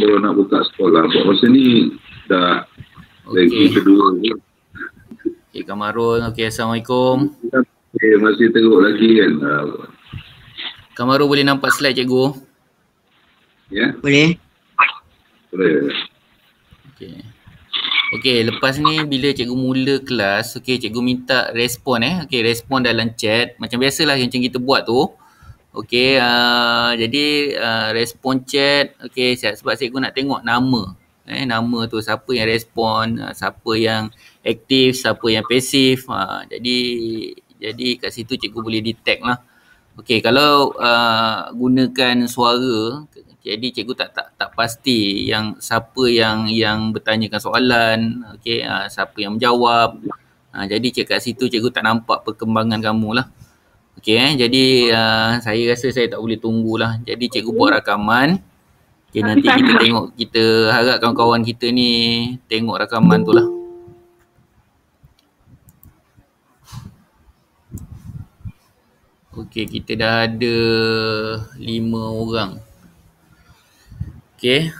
kalau nak buka sekolah buat masa ni dah okay. lagi kedua ni Okay, Kamarul. Okay, Assalamualaikum. Okay, masih teruk lagi kan. Ah, Kamarul boleh nampak slide cikgu? Ya? Yeah? Boleh. Boleh. Okay. Okey, lepas ni bila cikgu mula kelas, okey cikgu minta respon eh. Okey, respon dalam chat. Macam biasalah yang macam kita buat tu. Okey, uh, jadi uh, respon chat. Okey, siap sebab cikgu nak tengok nama. Eh, nama tu siapa yang respon, uh, siapa yang aktif, siapa yang pasif. Uh, jadi jadi kat situ cikgu boleh detect lah. Okey, kalau uh, gunakan suara, jadi cikgu tak tak tak pasti yang siapa yang yang bertanyakan soalan, okey, uh, siapa yang menjawab. Uh, jadi cik, kat situ cikgu tak nampak perkembangan kamu lah. Okey eh. Jadi uh, saya rasa saya tak boleh tunggulah. Jadi cikgu buat rakaman. Okey nanti kita tengok kita harap kawan-kawan kita ni tengok rakaman tu lah. Okey kita dah ada lima orang. Okey.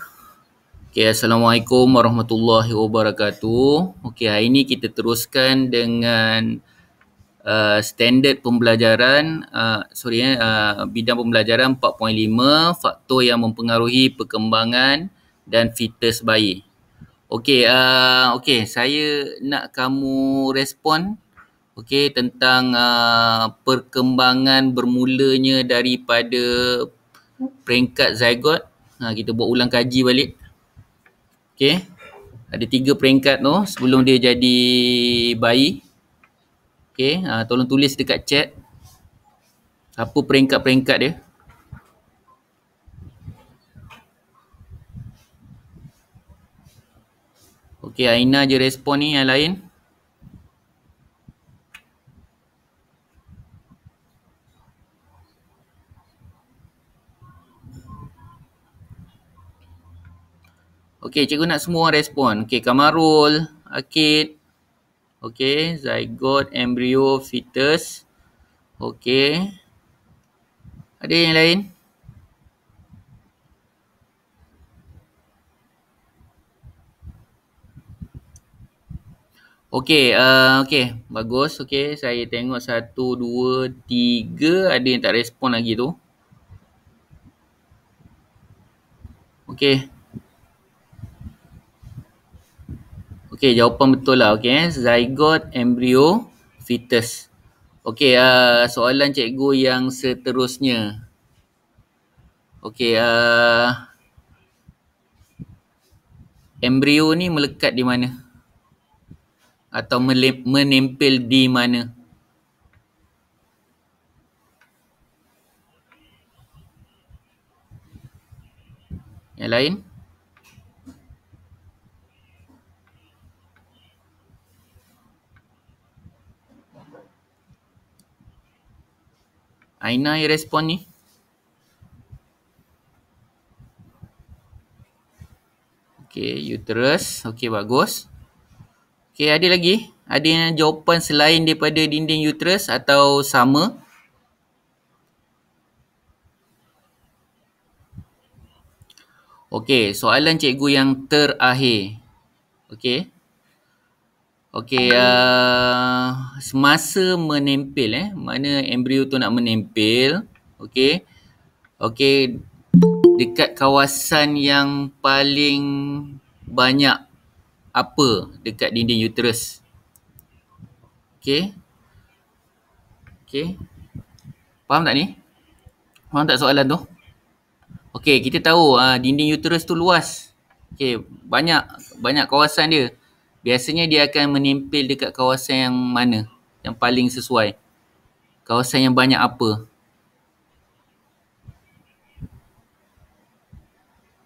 Okey assalamualaikum warahmatullahi wabarakatuh. Okey hari ni kita teruskan dengan uh, standard pembelajaran uh, sorry eh, uh, bidang pembelajaran 4.5 faktor yang mempengaruhi perkembangan dan fitus bayi. Okey uh, okey saya nak kamu respon okey tentang uh, perkembangan bermulanya daripada peringkat zygote. Ha kita buat ulang kaji balik. Okey. Ada tiga peringkat tu sebelum dia jadi bayi. Okay, uh, ah, tolong tulis dekat chat apa peringkat-peringkat dia. Okay, Aina je respon ni yang lain. Okay, cikgu nak semua respon. Okay, Kamarul, Akid, Okay, zygote, embryo, fetus. Okey. Ada yang lain? Okey, uh, okey, bagus. Okey, saya tengok satu, dua, tiga. ada yang tak respon lagi tu. Okey. Okay, jawapan betul lah. Okay, eh? zygote embryo fetus. Okay, uh, ah, soalan cikgu yang seterusnya. Okay, uh, ah, embryo ni melekat di mana? Atau menempel di mana? Yang lain? Yang lain? Aina yang respon ni. Okay, uterus. Okay, bagus. Okay, ada lagi? Ada yang jawapan selain daripada dinding uterus atau sama? Okay, soalan cikgu yang terakhir. Okay. Okey, uh, semasa menempel eh, mana embrio tu nak menempel, okey. Okey, dekat kawasan yang paling banyak apa dekat dinding uterus. Okey. Okey. Faham tak ni? Faham tak soalan tu? Okey, kita tahu uh, dinding uterus tu luas. Okey, banyak banyak kawasan dia biasanya dia akan menempel dekat kawasan yang mana yang paling sesuai kawasan yang banyak apa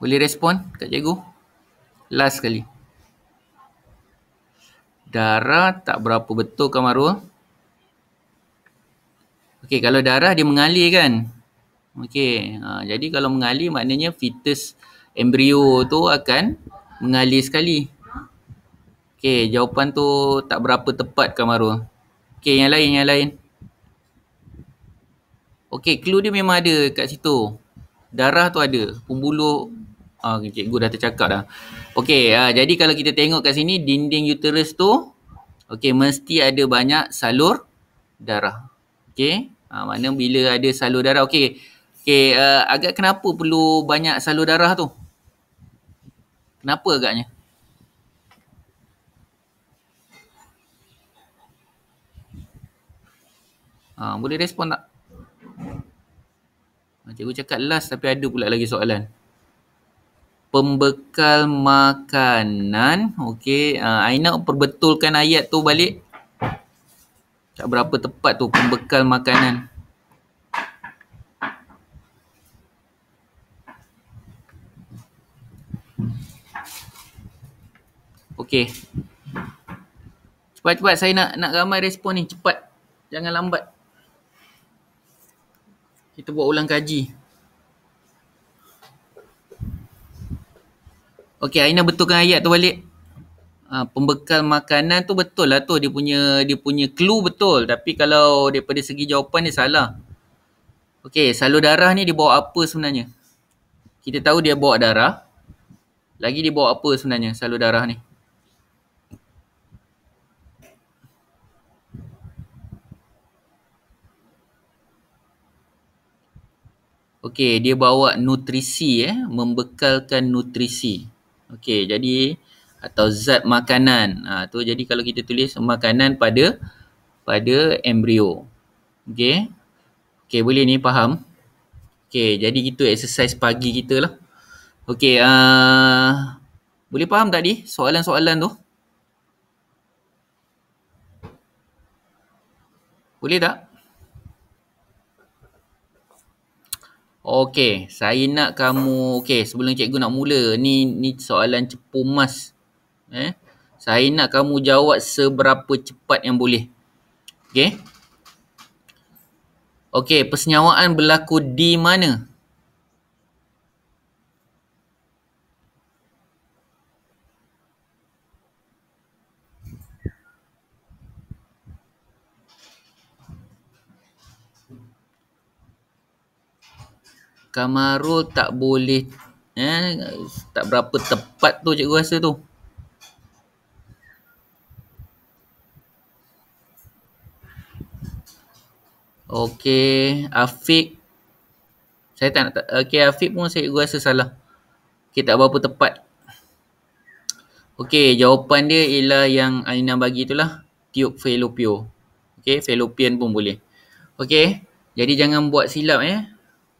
boleh respon kat cikgu last sekali darah tak berapa betul kamarul Okey, kalau darah dia mengalir kan Okey, ha, jadi kalau mengalir maknanya fetus embrio tu akan mengalir sekali. Okay, jawapan tu tak berapa tepat Kamarul. Okay, yang lain, yang lain. Okay, clue dia memang ada kat situ. Darah tu ada. Pembuluh. Ah, okay, cikgu dah tercakap dah. Okay, ah, jadi kalau kita tengok kat sini, dinding uterus tu, okay, mesti ada banyak salur darah. Okay, ah, mana bila ada salur darah. Okay, okay uh, ah, agak kenapa perlu banyak salur darah tu? Kenapa agaknya? Ha, boleh respon tak? Ah, cikgu cakap last tapi ada pula lagi soalan. Pembekal makanan. Okey. Uh, ah, Aina perbetulkan ayat tu balik. Tak berapa tepat tu pembekal makanan. Okey. Cepat-cepat saya nak nak ramai respon ni. Cepat. Jangan lambat kita buat ulang kaji. Okey, Aina betulkan ayat tu balik. Ha, pembekal makanan tu betul lah tu. Dia punya dia punya clue betul. Tapi kalau daripada segi jawapan ni salah. Okey, salur darah ni dia bawa apa sebenarnya? Kita tahu dia bawa darah. Lagi dia bawa apa sebenarnya salur darah ni? Okey, dia bawa nutrisi eh, membekalkan nutrisi. Okey, jadi atau zat makanan. Ah ha, tu jadi kalau kita tulis makanan pada pada embrio. Okey. Okey, boleh ni faham? Okey, jadi itu exercise pagi kita lah. Okey, uh, boleh faham tadi soalan-soalan tu? Boleh tak? Okey, saya nak kamu okey, sebelum cikgu nak mula, ni ni soalan cepu mas. Eh. Saya nak kamu jawab seberapa cepat yang boleh. Okey. Okey, persenyawaan berlaku di mana? Kamarul tak boleh eh tak berapa tepat tu cikgu rasa tu. Okey, Afiq. Saya tak nak okey Afiq pun saya rasa salah. Okey, tak berapa tepat. Okey, jawapan dia ialah yang Alina bagi itulah. Tube fallopio. Okey, fallopian pun boleh. Okey, jadi jangan buat silap eh.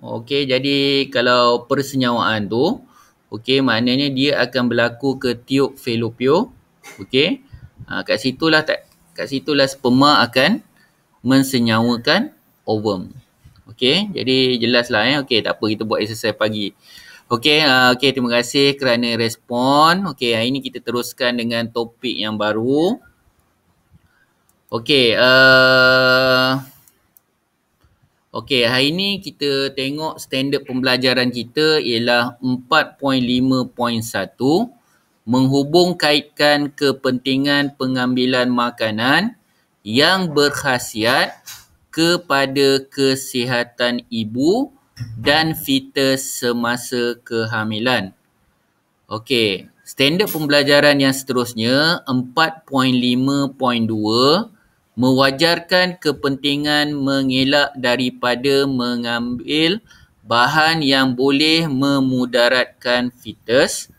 Okey, jadi kalau persenyawaan tu, okey, maknanya dia akan berlaku ke tiub felopio. Okey, ha, kat situlah tak, kat situlah sperma akan mensenyawakan ovum. Okey, jadi jelaslah eh. Okey, tak apa kita buat exercise pagi. Okey, uh, okey terima kasih kerana respon. Okey, hari ini kita teruskan dengan topik yang baru. Okey, uh, Okey, hari ini kita tengok standard pembelajaran kita ialah 4.5.1 menghubung kaitkan kepentingan pengambilan makanan yang berkhasiat kepada kesihatan ibu dan fetus semasa kehamilan. Okey, standard pembelajaran yang seterusnya 4.5.2 mewajarkan kepentingan mengelak daripada mengambil bahan yang boleh memudaratkan fetus.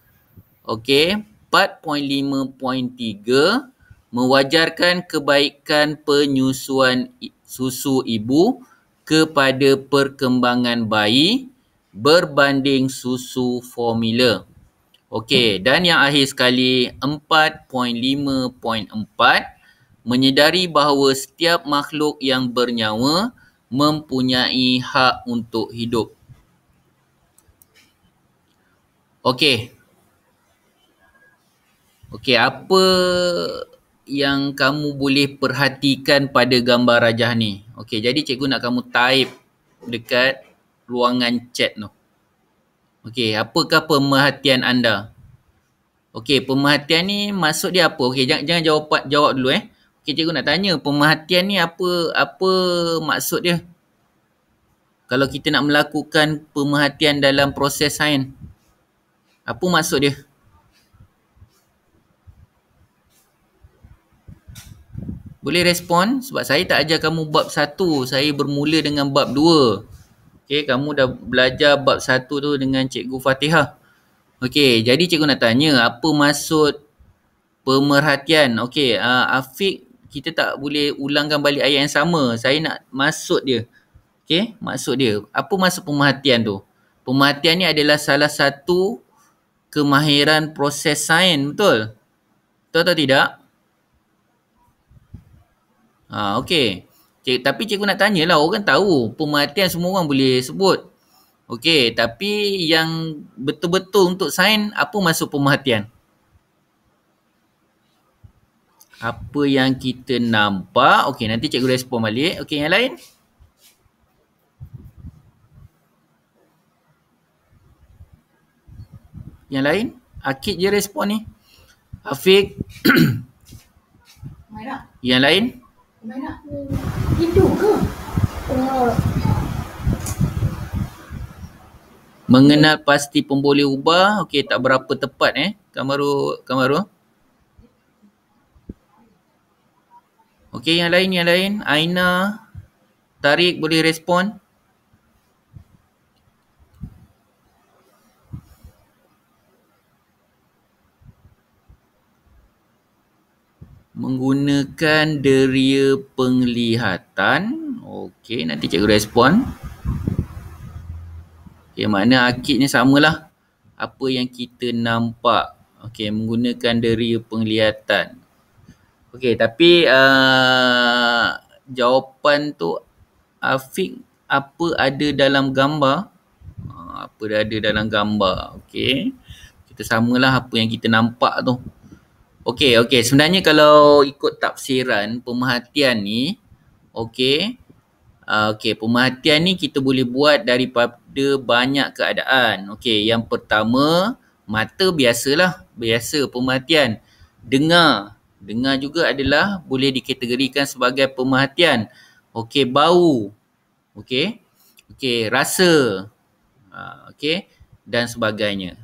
Okey, 4.5.3 mewajarkan kebaikan penyusuan susu ibu kepada perkembangan bayi berbanding susu formula. Okey, dan yang akhir sekali 4.5.4 menyedari bahawa setiap makhluk yang bernyawa mempunyai hak untuk hidup. Okey. Okey, apa yang kamu boleh perhatikan pada gambar rajah ni? Okey, jadi cikgu nak kamu type dekat ruangan chat tu. Okey, apakah pemerhatian anda? Okey, pemerhatian ni maksud dia apa? Okey, jangan, jangan jawab jawab dulu eh. Okey cikgu nak tanya pemerhatian ni apa apa maksud dia? Kalau kita nak melakukan pemerhatian dalam proses sains. Apa maksud dia? Boleh respon sebab saya tak ajar kamu bab satu, saya bermula dengan bab dua. Okey, kamu dah belajar bab satu tu dengan cikgu Fatihah. Okey, jadi cikgu nak tanya apa maksud pemerhatian? Okey, uh, Afiq kita tak boleh ulangkan balik ayat yang sama. Saya nak masuk dia. Okay, Masuk dia. Apa masuk pemerhatian tu? Pemerhatian ni adalah salah satu kemahiran proses sains, betul? Betul atau tidak? Ha, okay. Cik, tapi cikgu nak tanyalah, orang tahu pemerhatian semua orang boleh sebut. Okay, tapi yang betul-betul untuk sains, apa masuk pemerhatian? apa yang kita nampak. Okey, nanti cikgu respon balik. Okey, yang lain? Yang lain? Akid je respon ni. Afiq. Mana? Yang lain? Mana? Itu ke? Oh. Mengenal pasti pemboleh ubah. Okey, tak berapa tepat eh. Kamaru, Kamaru. Okey yang lain yang lain Aina Tarik boleh respon menggunakan deria penglihatan okey nanti cikgu respon okey makna akidnya samalah apa yang kita nampak okey menggunakan deria penglihatan Okey, tapi uh, jawapan tu Afiq apa ada dalam gambar uh, apa ada dalam gambar okey kita samalah apa yang kita nampak tu okey okey sebenarnya kalau ikut tafsiran pemerhatian ni okey uh, okey pemerhatian ni kita boleh buat daripada banyak keadaan okey yang pertama mata biasalah biasa pemerhatian dengar Dengar juga adalah boleh dikategorikan sebagai pemerhatian. Okey, bau. Okey. Okey, rasa. Ha, okey dan sebagainya.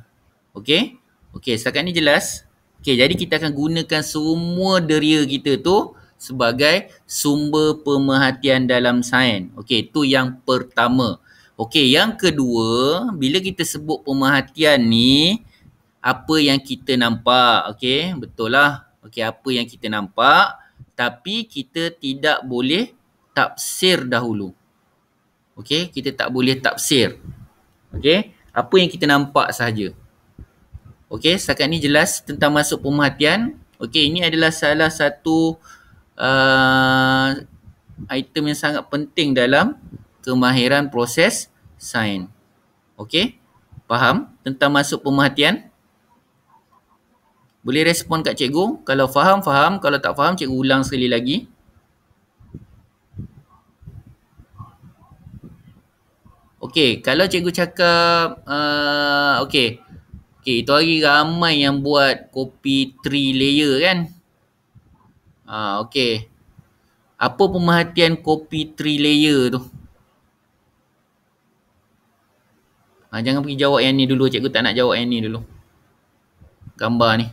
Okey? Okey, setakat ni jelas. Okey, jadi kita akan gunakan semua deria kita tu sebagai sumber pemerhatian dalam sains. Okey, tu yang pertama. Okey, yang kedua, bila kita sebut pemerhatian ni, apa yang kita nampak? Okey, betul lah okey apa yang kita nampak tapi kita tidak boleh tafsir dahulu okey kita tak boleh tafsir okey apa yang kita nampak sahaja okey setakat ni jelas tentang masuk pemerhatian okey ini adalah salah satu uh, item yang sangat penting dalam kemahiran proses sains okey faham tentang masuk pemerhatian boleh respon kat cikgu. Kalau faham, faham. Kalau tak faham, cikgu ulang sekali lagi. Okey, kalau cikgu cakap, uh, okey. Okey, itu hari ramai yang buat kopi three layer kan? Uh, okey. Apa pemerhatian kopi three layer tu? Ha, jangan pergi jawab yang ni dulu. Cikgu tak nak jawab yang ni dulu. Gambar ni.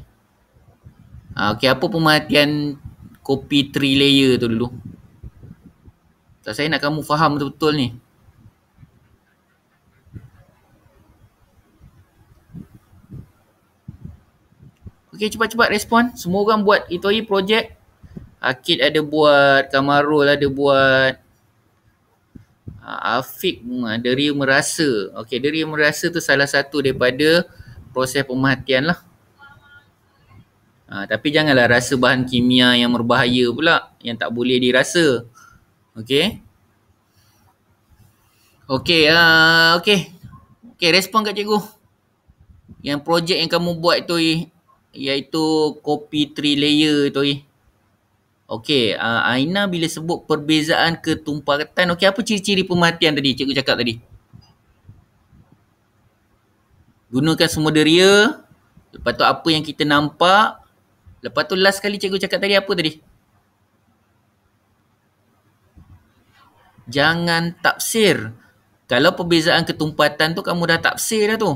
Ha, ah, okay, apa pemerhatian kopi three layer tu dulu? Tak saya nak kamu faham betul-betul ni. Okay, cepat-cepat respon. Semua orang buat itu hari projek. Akid ada buat, Kamarul ada buat. Ah, Afiq ada ria merasa. Okay, dia merasa tu salah satu daripada proses pemerhatian lah. Ha, tapi janganlah rasa bahan kimia yang berbahaya pula yang tak boleh dirasa. Okey. Okey, uh, okey. Okey, respon kat cikgu. Yang projek yang kamu buat tu eh, iaitu kopi three layer tu. Eh. Okey, uh, Aina bila sebut perbezaan ketumpatan, okey apa ciri-ciri pematian tadi cikgu cakap tadi? Gunakan semua deria, lepas tu apa yang kita nampak, Lepas tu last kali cikgu cakap tadi apa tadi? Jangan tafsir. Kalau perbezaan ketumpatan tu kamu dah tafsir dah tu.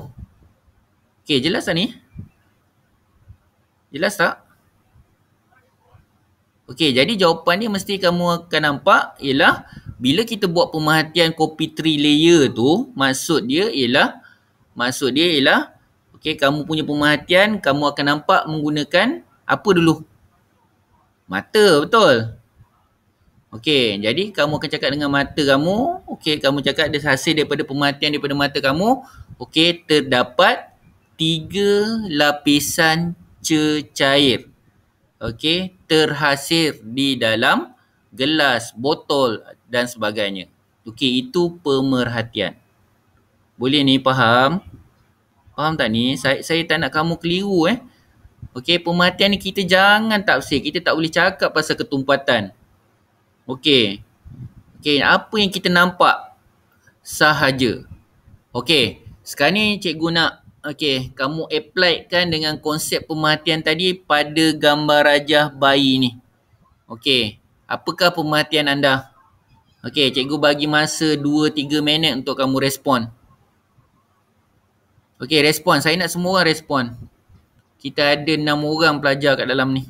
Okey, jelas tak ni? Jelas tak? Okey, jadi jawapan ni mesti kamu akan nampak ialah bila kita buat pemerhatian copy tree layer tu, maksud dia ialah maksud dia ialah okey, kamu punya pemerhatian kamu akan nampak menggunakan apa dulu? Mata, betul. Okey, jadi kamu akan cakap dengan mata kamu, okey, kamu cakap dia hasil daripada pematian daripada mata kamu, okey, terdapat tiga lapisan cecair. Okey, terhasil di dalam gelas, botol dan sebagainya. Okey, itu pemerhatian. Boleh ni faham? Faham tak ni? Saya saya tak nak kamu keliru eh. Okey, pematian ni kita jangan tafsir. Kita tak boleh cakap pasal ketumpatan. Okey. Okey, apa yang kita nampak sahaja. Okey, sekarang ni cikgu nak okey, kamu apply kan dengan konsep pematian tadi pada gambar rajah bayi ni. Okey, apakah pematian anda? Okey, cikgu bagi masa 2-3 minit untuk kamu respon. Okey, respon. Saya nak semua orang respon. respon kita ada enam orang pelajar kat dalam ni.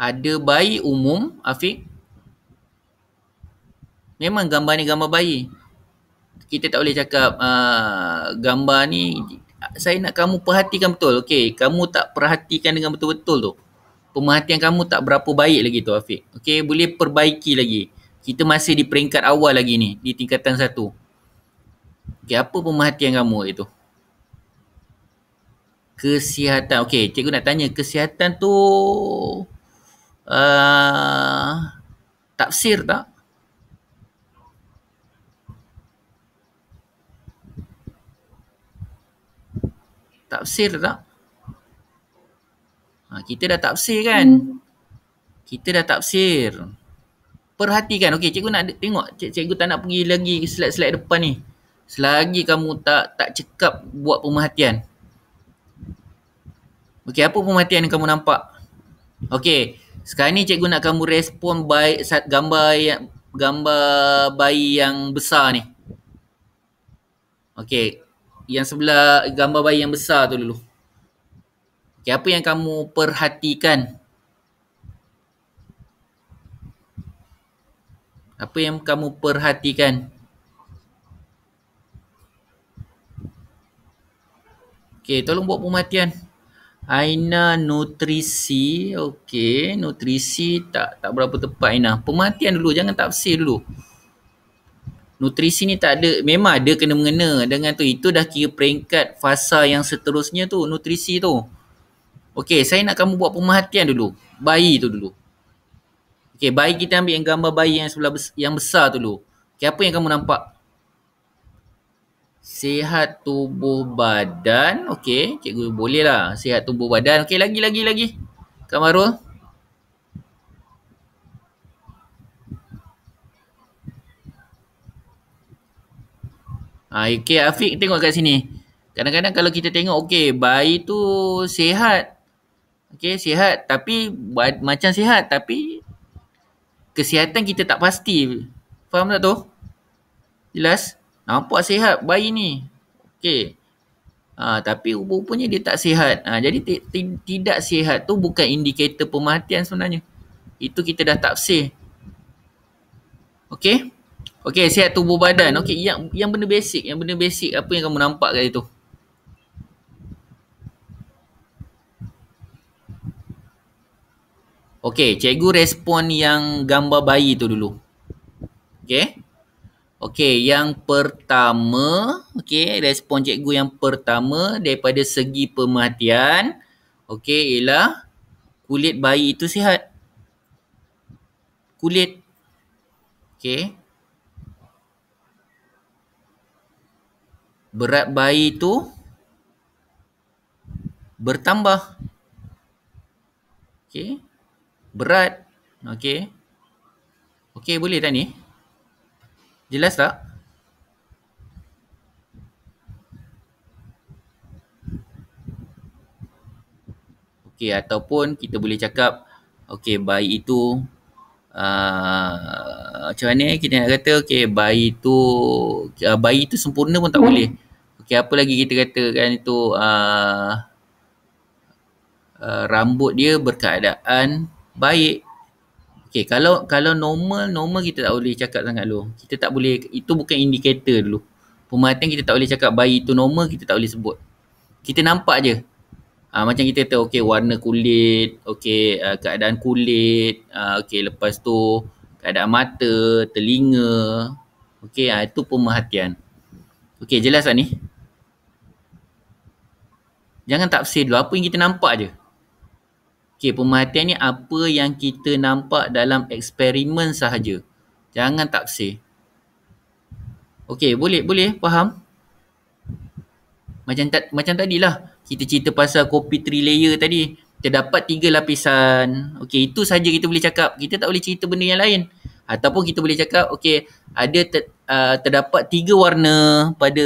Ada bayi umum, Afiq. Memang gambar ni gambar bayi. Kita tak boleh cakap uh, gambar ni. Saya nak kamu perhatikan betul. Okay, kamu tak perhatikan dengan betul-betul tu. Pemerhatian kamu tak berapa baik lagi tu, Afiq. Okay, boleh perbaiki lagi. Kita masih di peringkat awal lagi ni, di tingkatan satu. Okay, apa pemerhatian kamu itu? Kesihatan. Okay, cikgu nak tanya. Kesihatan tu... Uh, tafsir tak? tafsir tak? Ha, kita dah tafsir kan? Hmm. Kita dah tafsir. Perhatikan. Okey, cikgu nak tengok. Cik, cikgu tak nak pergi lagi ke slide-slide depan ni selagi kamu tak tak cekap buat pemerhatian. Okey, apa pemerhatian yang kamu nampak? Okey, sekarang ni cikgu nak kamu respon baik gambar yang gambar bayi yang besar ni. Okey, yang sebelah gambar bayi yang besar tu dulu. Okey, apa yang kamu perhatikan? Apa yang kamu perhatikan? Okey, tolong buat pematian. Aina nutrisi. Okey, nutrisi tak tak berapa tepat Aina. Pematian dulu, jangan tafsir dulu. Nutrisi ni tak ada, memang ada kena mengena dengan tu. Itu dah kira peringkat fasa yang seterusnya tu, nutrisi tu. Okey, saya nak kamu buat pemerhatian dulu. Bayi tu dulu. Okey, bayi kita ambil yang gambar bayi yang sebelah yang besar tu dulu. Okey, apa yang kamu nampak? Sihat tubuh badan. Okey, cikgu bolehlah. Sihat tubuh badan. Okey, lagi, lagi, lagi. Kamarul. Ha, ah, okey, Afiq tengok kat sini. Kadang-kadang kalau kita tengok, okey, bayi tu sihat. Okey, sihat. Tapi, macam sihat. Tapi, kesihatan kita tak pasti. Faham tak tu? Jelas? Nampak sihat bayi ni. Okey. Ha, tapi rupanya dia tak sihat. Ha, jadi tidak sihat tu bukan indikator pematian sebenarnya. Itu kita dah tak tafsir. Okey. Okey, sihat tubuh badan. Okey, yang yang benda basic, yang benda basic apa yang kamu nampak kat situ? Okey, cikgu respon yang gambar bayi tu dulu. Okey. Okey, yang pertama, okey, respon cikgu yang pertama daripada segi pemerhatian, okey, ialah kulit bayi itu sihat. Kulit. Okey. Berat bayi itu bertambah. Okey. Berat. Okey. Okey, boleh tak ni? Jelas tak? Okey ataupun kita boleh cakap okey bayi itu uh, macam mana eh kita nak kata okey bayi itu uh, bayi itu sempurna pun tak hmm. boleh. Okey apa lagi kita katakan itu uh, uh, rambut dia berkeadaan baik Okay, kalau kalau normal, normal kita tak boleh cakap sangat dulu. Kita tak boleh, itu bukan indikator dulu. Pemerhatian kita tak boleh cakap bayi itu normal, kita tak boleh sebut. Kita nampak je. Ha, macam kita kata, okay, warna kulit, okay, uh, ah, keadaan kulit, uh, ah, okay, lepas tu keadaan mata, telinga. Okay, ha, itu pemerhatian. Okay, jelas tak ni? Jangan tafsir dulu. Apa yang kita nampak je. Okey, pematian ni apa yang kita nampak dalam eksperimen sahaja. Jangan tafsir. Okey, boleh boleh faham? Macam ta- macam tadi lah. kita cerita pasal kopi three layer tadi. Kita dapat tiga lapisan. Okey, itu sahaja kita boleh cakap. Kita tak boleh cerita benda yang lain. Ataupun kita boleh cakap, okey, ada ter, uh, terdapat tiga warna pada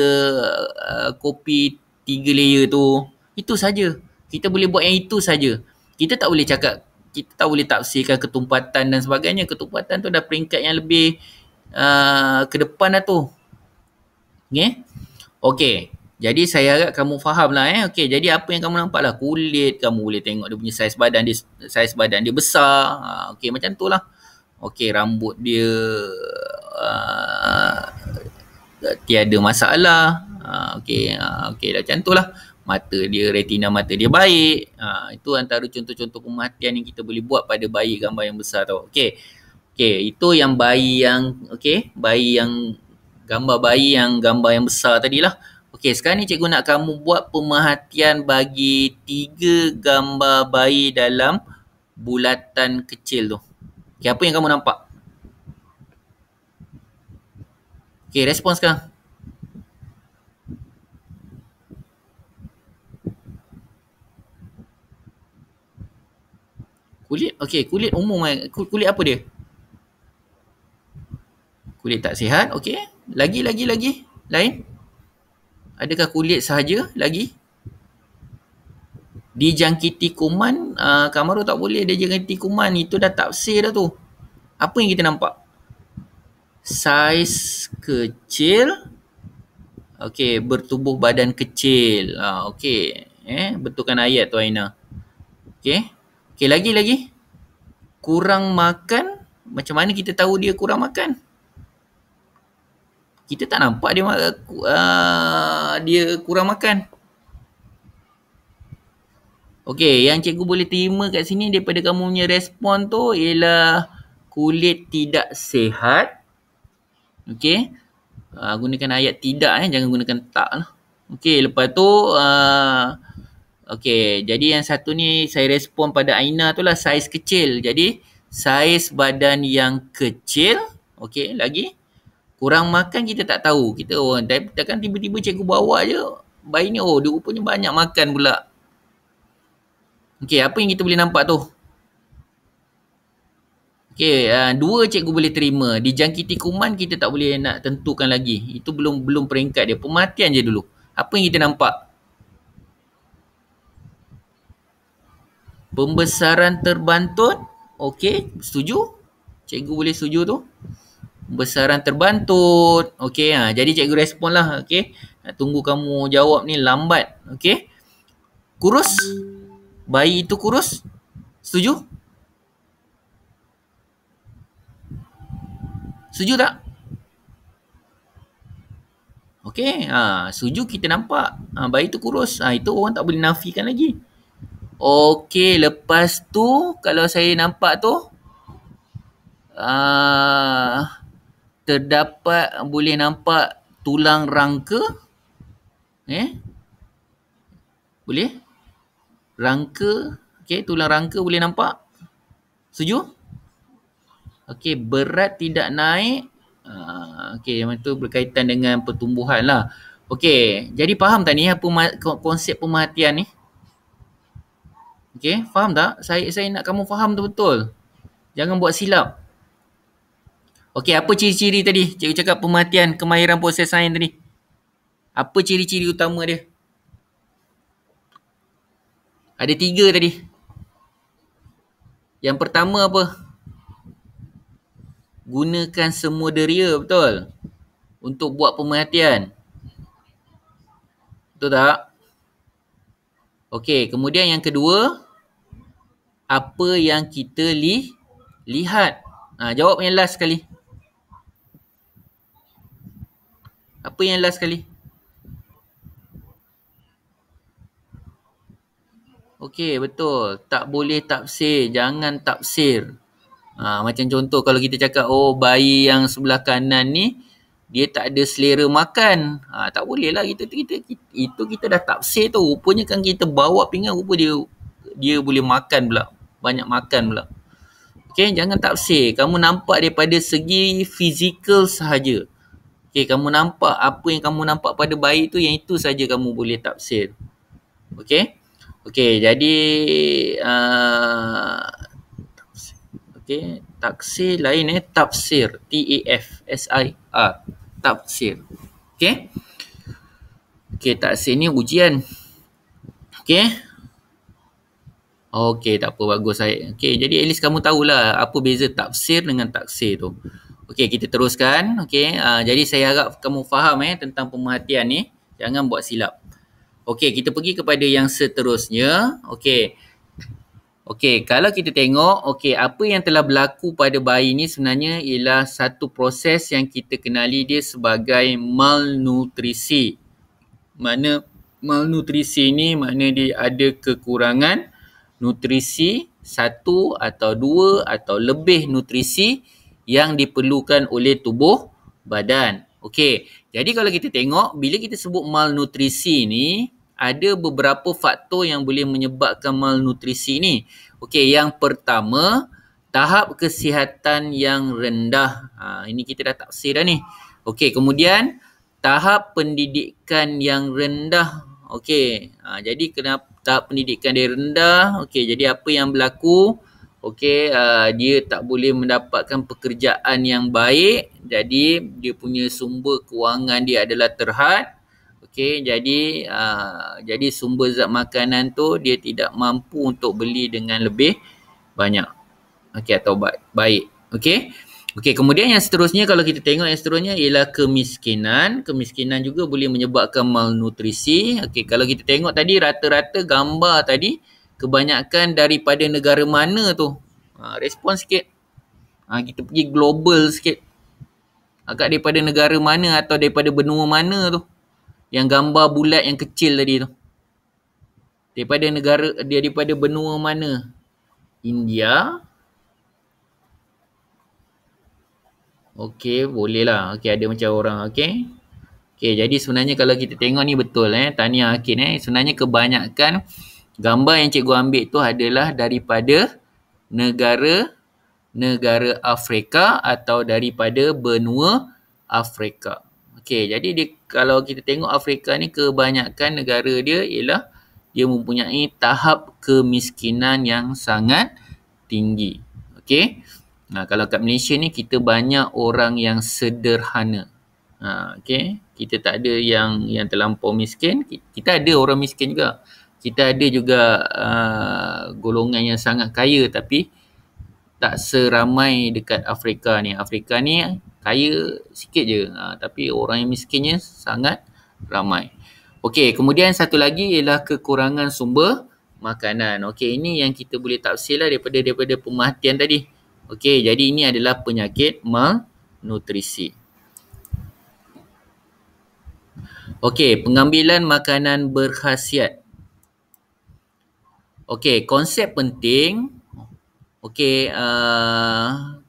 uh, kopi tiga layer tu. Itu saja. Kita boleh buat yang itu saja kita tak boleh cakap kita tak boleh tafsirkan ketumpatan dan sebagainya ketumpatan tu dah peringkat yang lebih uh, ke depan dah tu okay? okay jadi saya harap kamu faham lah eh okay, jadi apa yang kamu nampak lah kulit kamu boleh tengok dia punya saiz badan dia saiz badan dia besar uh, ha, okay, macam tu lah okay, rambut dia uh, tiada masalah uh, ha, okay, uh, ha, okay, macam tu lah mata dia, retina mata dia baik. Ha, itu antara contoh-contoh pematian yang kita boleh buat pada bayi gambar yang besar tau. okey. Okay, itu yang bayi yang, okey, bayi yang, gambar bayi yang gambar yang besar tadilah. Okey, sekarang ni cikgu nak kamu buat pemerhatian bagi tiga gambar bayi dalam bulatan kecil tu. Okay, apa yang kamu nampak? Okey, respon sekarang. Kulit? Okey, kulit umum kan. Kulit apa dia? Kulit tak sihat. Okey. Lagi, lagi, lagi. Lain? Adakah kulit sahaja? Lagi? Dijangkiti kuman, uh, kamaru tak boleh. Dia jangkiti kuman. Itu dah tafsir dah tu. Apa yang kita nampak? Saiz kecil. Okey, bertubuh badan kecil. Uh, Okey. Eh, betulkan ayat tu Aina. Okey. Okay, lagi-lagi. Kurang makan. Macam mana kita tahu dia kurang makan? Kita tak nampak dia uh, uh, dia kurang makan. okay yang cikgu boleh terima kat sini daripada kamu punya respon tu ialah kulit tidak sihat. okay Uh, gunakan ayat tidak eh, jangan gunakan tak lah. Okey, lepas tu uh, Okey, jadi yang satu ni saya respon pada Aina tu lah saiz kecil. Jadi saiz badan yang kecil. okey lagi. Kurang makan kita tak tahu. Kita orang oh, takkan tiba-tiba cikgu bawa je. Bayi ni, oh dia rupanya banyak makan pula. Okey, apa yang kita boleh nampak tu? Okey, uh, dua cikgu boleh terima. Dijangkiti kuman kita tak boleh nak tentukan lagi. Itu belum belum peringkat dia. Pematian je dulu. Apa yang kita nampak? Pembesaran terbantut. Okey, setuju? Cikgu boleh setuju tu? Pembesaran terbantut. Okey, ha. jadi cikgu respon lah. Okey, ha, tunggu kamu jawab ni lambat. Okey. Kurus? Bayi itu kurus? Setuju? Setuju tak? Okey, ha, setuju kita nampak. Ha, bayi itu kurus. Ha, itu orang tak boleh nafikan lagi. Okey, lepas tu kalau saya nampak tu uh, terdapat boleh nampak tulang rangka. Eh? Boleh? Rangka, okey, tulang rangka boleh nampak? Setuju? Okey, berat tidak naik. Uh, okey, yang itu berkaitan dengan pertumbuhan lah. Okey, jadi faham tak ni apa konsep pemerhatian ni? Eh? Okay, faham tak? Saya saya nak kamu faham betul-betul. Jangan buat silap. Okay, apa ciri-ciri tadi? Cikgu cakap pematian kemahiran proses sains tadi. Apa ciri-ciri utama dia? Ada tiga tadi. Yang pertama apa? Gunakan semua deria, betul? Untuk buat pematian. Betul tak? Okay, kemudian yang kedua, apa yang kita li lihat? Ha, jawab yang last sekali. Apa yang last sekali? Okey, betul. Tak boleh tafsir. Jangan tafsir. Ha, macam contoh kalau kita cakap, oh bayi yang sebelah kanan ni, dia tak ada selera makan. Ha, tak boleh lah. Kita, kita, kita, itu kita dah tafsir tu. Rupanya kan kita bawa pinggan, rupa dia dia boleh makan pula banyak makan pula. Okey, jangan tafsir. Kamu nampak daripada segi fizikal sahaja. Okey, kamu nampak apa yang kamu nampak pada bayi tu yang itu saja kamu boleh tafsir. Okey? Okey, jadi uh, okey, tafsir lain eh tafsir T A F S I R tafsir. Okey? Okey, tafsir ni ujian. Okey? Okey, tak apa. Bagus, Syed. Okey, jadi at least kamu tahulah apa beza tafsir dengan taksir tu. Okey, kita teruskan. Okey, uh, jadi saya harap kamu faham eh tentang pemerhatian ni. Jangan buat silap. Okey, kita pergi kepada yang seterusnya. Okey. Okey, kalau kita tengok, okey, apa yang telah berlaku pada bayi ni sebenarnya ialah satu proses yang kita kenali dia sebagai malnutrisi. Mana malnutrisi ni, mana dia ada kekurangan nutrisi satu atau dua atau lebih nutrisi yang diperlukan oleh tubuh badan. Okey, jadi kalau kita tengok bila kita sebut malnutrisi ni ada beberapa faktor yang boleh menyebabkan malnutrisi ni. Okey, yang pertama tahap kesihatan yang rendah. Ha, ini kita dah taksir dah ni. Okey, kemudian tahap pendidikan yang rendah. Okey, ha, jadi kenapa tahap pendidikan dia rendah. Okey, jadi apa yang berlaku? Okey, uh, dia tak boleh mendapatkan pekerjaan yang baik. Jadi dia punya sumber kewangan dia adalah terhad. Okey, jadi uh, jadi sumber zat makanan tu dia tidak mampu untuk beli dengan lebih banyak. Okey, atau baik. Okey. Okey, kemudian yang seterusnya kalau kita tengok yang seterusnya ialah kemiskinan. Kemiskinan juga boleh menyebabkan malnutrisi. Okey, kalau kita tengok tadi rata-rata gambar tadi kebanyakan daripada negara mana tu? Ha, respon sikit. Ha, kita pergi global sikit. Agak daripada negara mana atau daripada benua mana tu? Yang gambar bulat yang kecil tadi tu. Daripada negara, daripada benua mana? India, Okey, boleh lah. Okey, ada macam orang. Okey. Okey, jadi sebenarnya kalau kita tengok ni betul eh. Tahniah Hakin eh. Sebenarnya kebanyakan gambar yang cikgu ambil tu adalah daripada negara negara Afrika atau daripada benua Afrika. Okey, jadi dia, kalau kita tengok Afrika ni kebanyakan negara dia ialah dia mempunyai tahap kemiskinan yang sangat tinggi. Okey. Nah, kalau kat Malaysia ni kita banyak orang yang sederhana. Ha, okay. Kita tak ada yang yang terlampau miskin. Kita ada orang miskin juga. Kita ada juga uh, golongan yang sangat kaya tapi tak seramai dekat Afrika ni. Afrika ni kaya sikit je. Ha, tapi orang yang miskinnya sangat ramai. Okey, kemudian satu lagi ialah kekurangan sumber makanan. Okey, ini yang kita boleh tafsir lah daripada daripada pemahatian tadi. Okey, jadi ini adalah penyakit malnutrisi. Okey, pengambilan makanan berkhasiat. Okey, konsep penting. Okey, uh,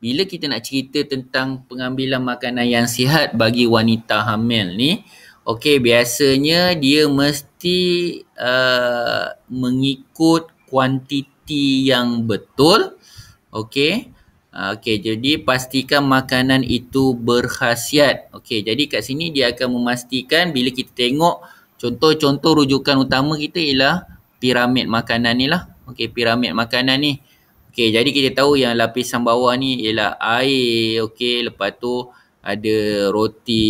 bila kita nak cerita tentang pengambilan makanan yang sihat bagi wanita hamil ni, okey, biasanya dia mesti uh, mengikut kuantiti yang betul. Okey. Ah, okey, jadi pastikan makanan itu berkhasiat. Okey, jadi kat sini dia akan memastikan bila kita tengok contoh-contoh rujukan utama kita ialah piramid makanan ni lah. Okey, piramid makanan ni. Okey, jadi kita tahu yang lapisan bawah ni ialah air. Okey, lepas tu ada roti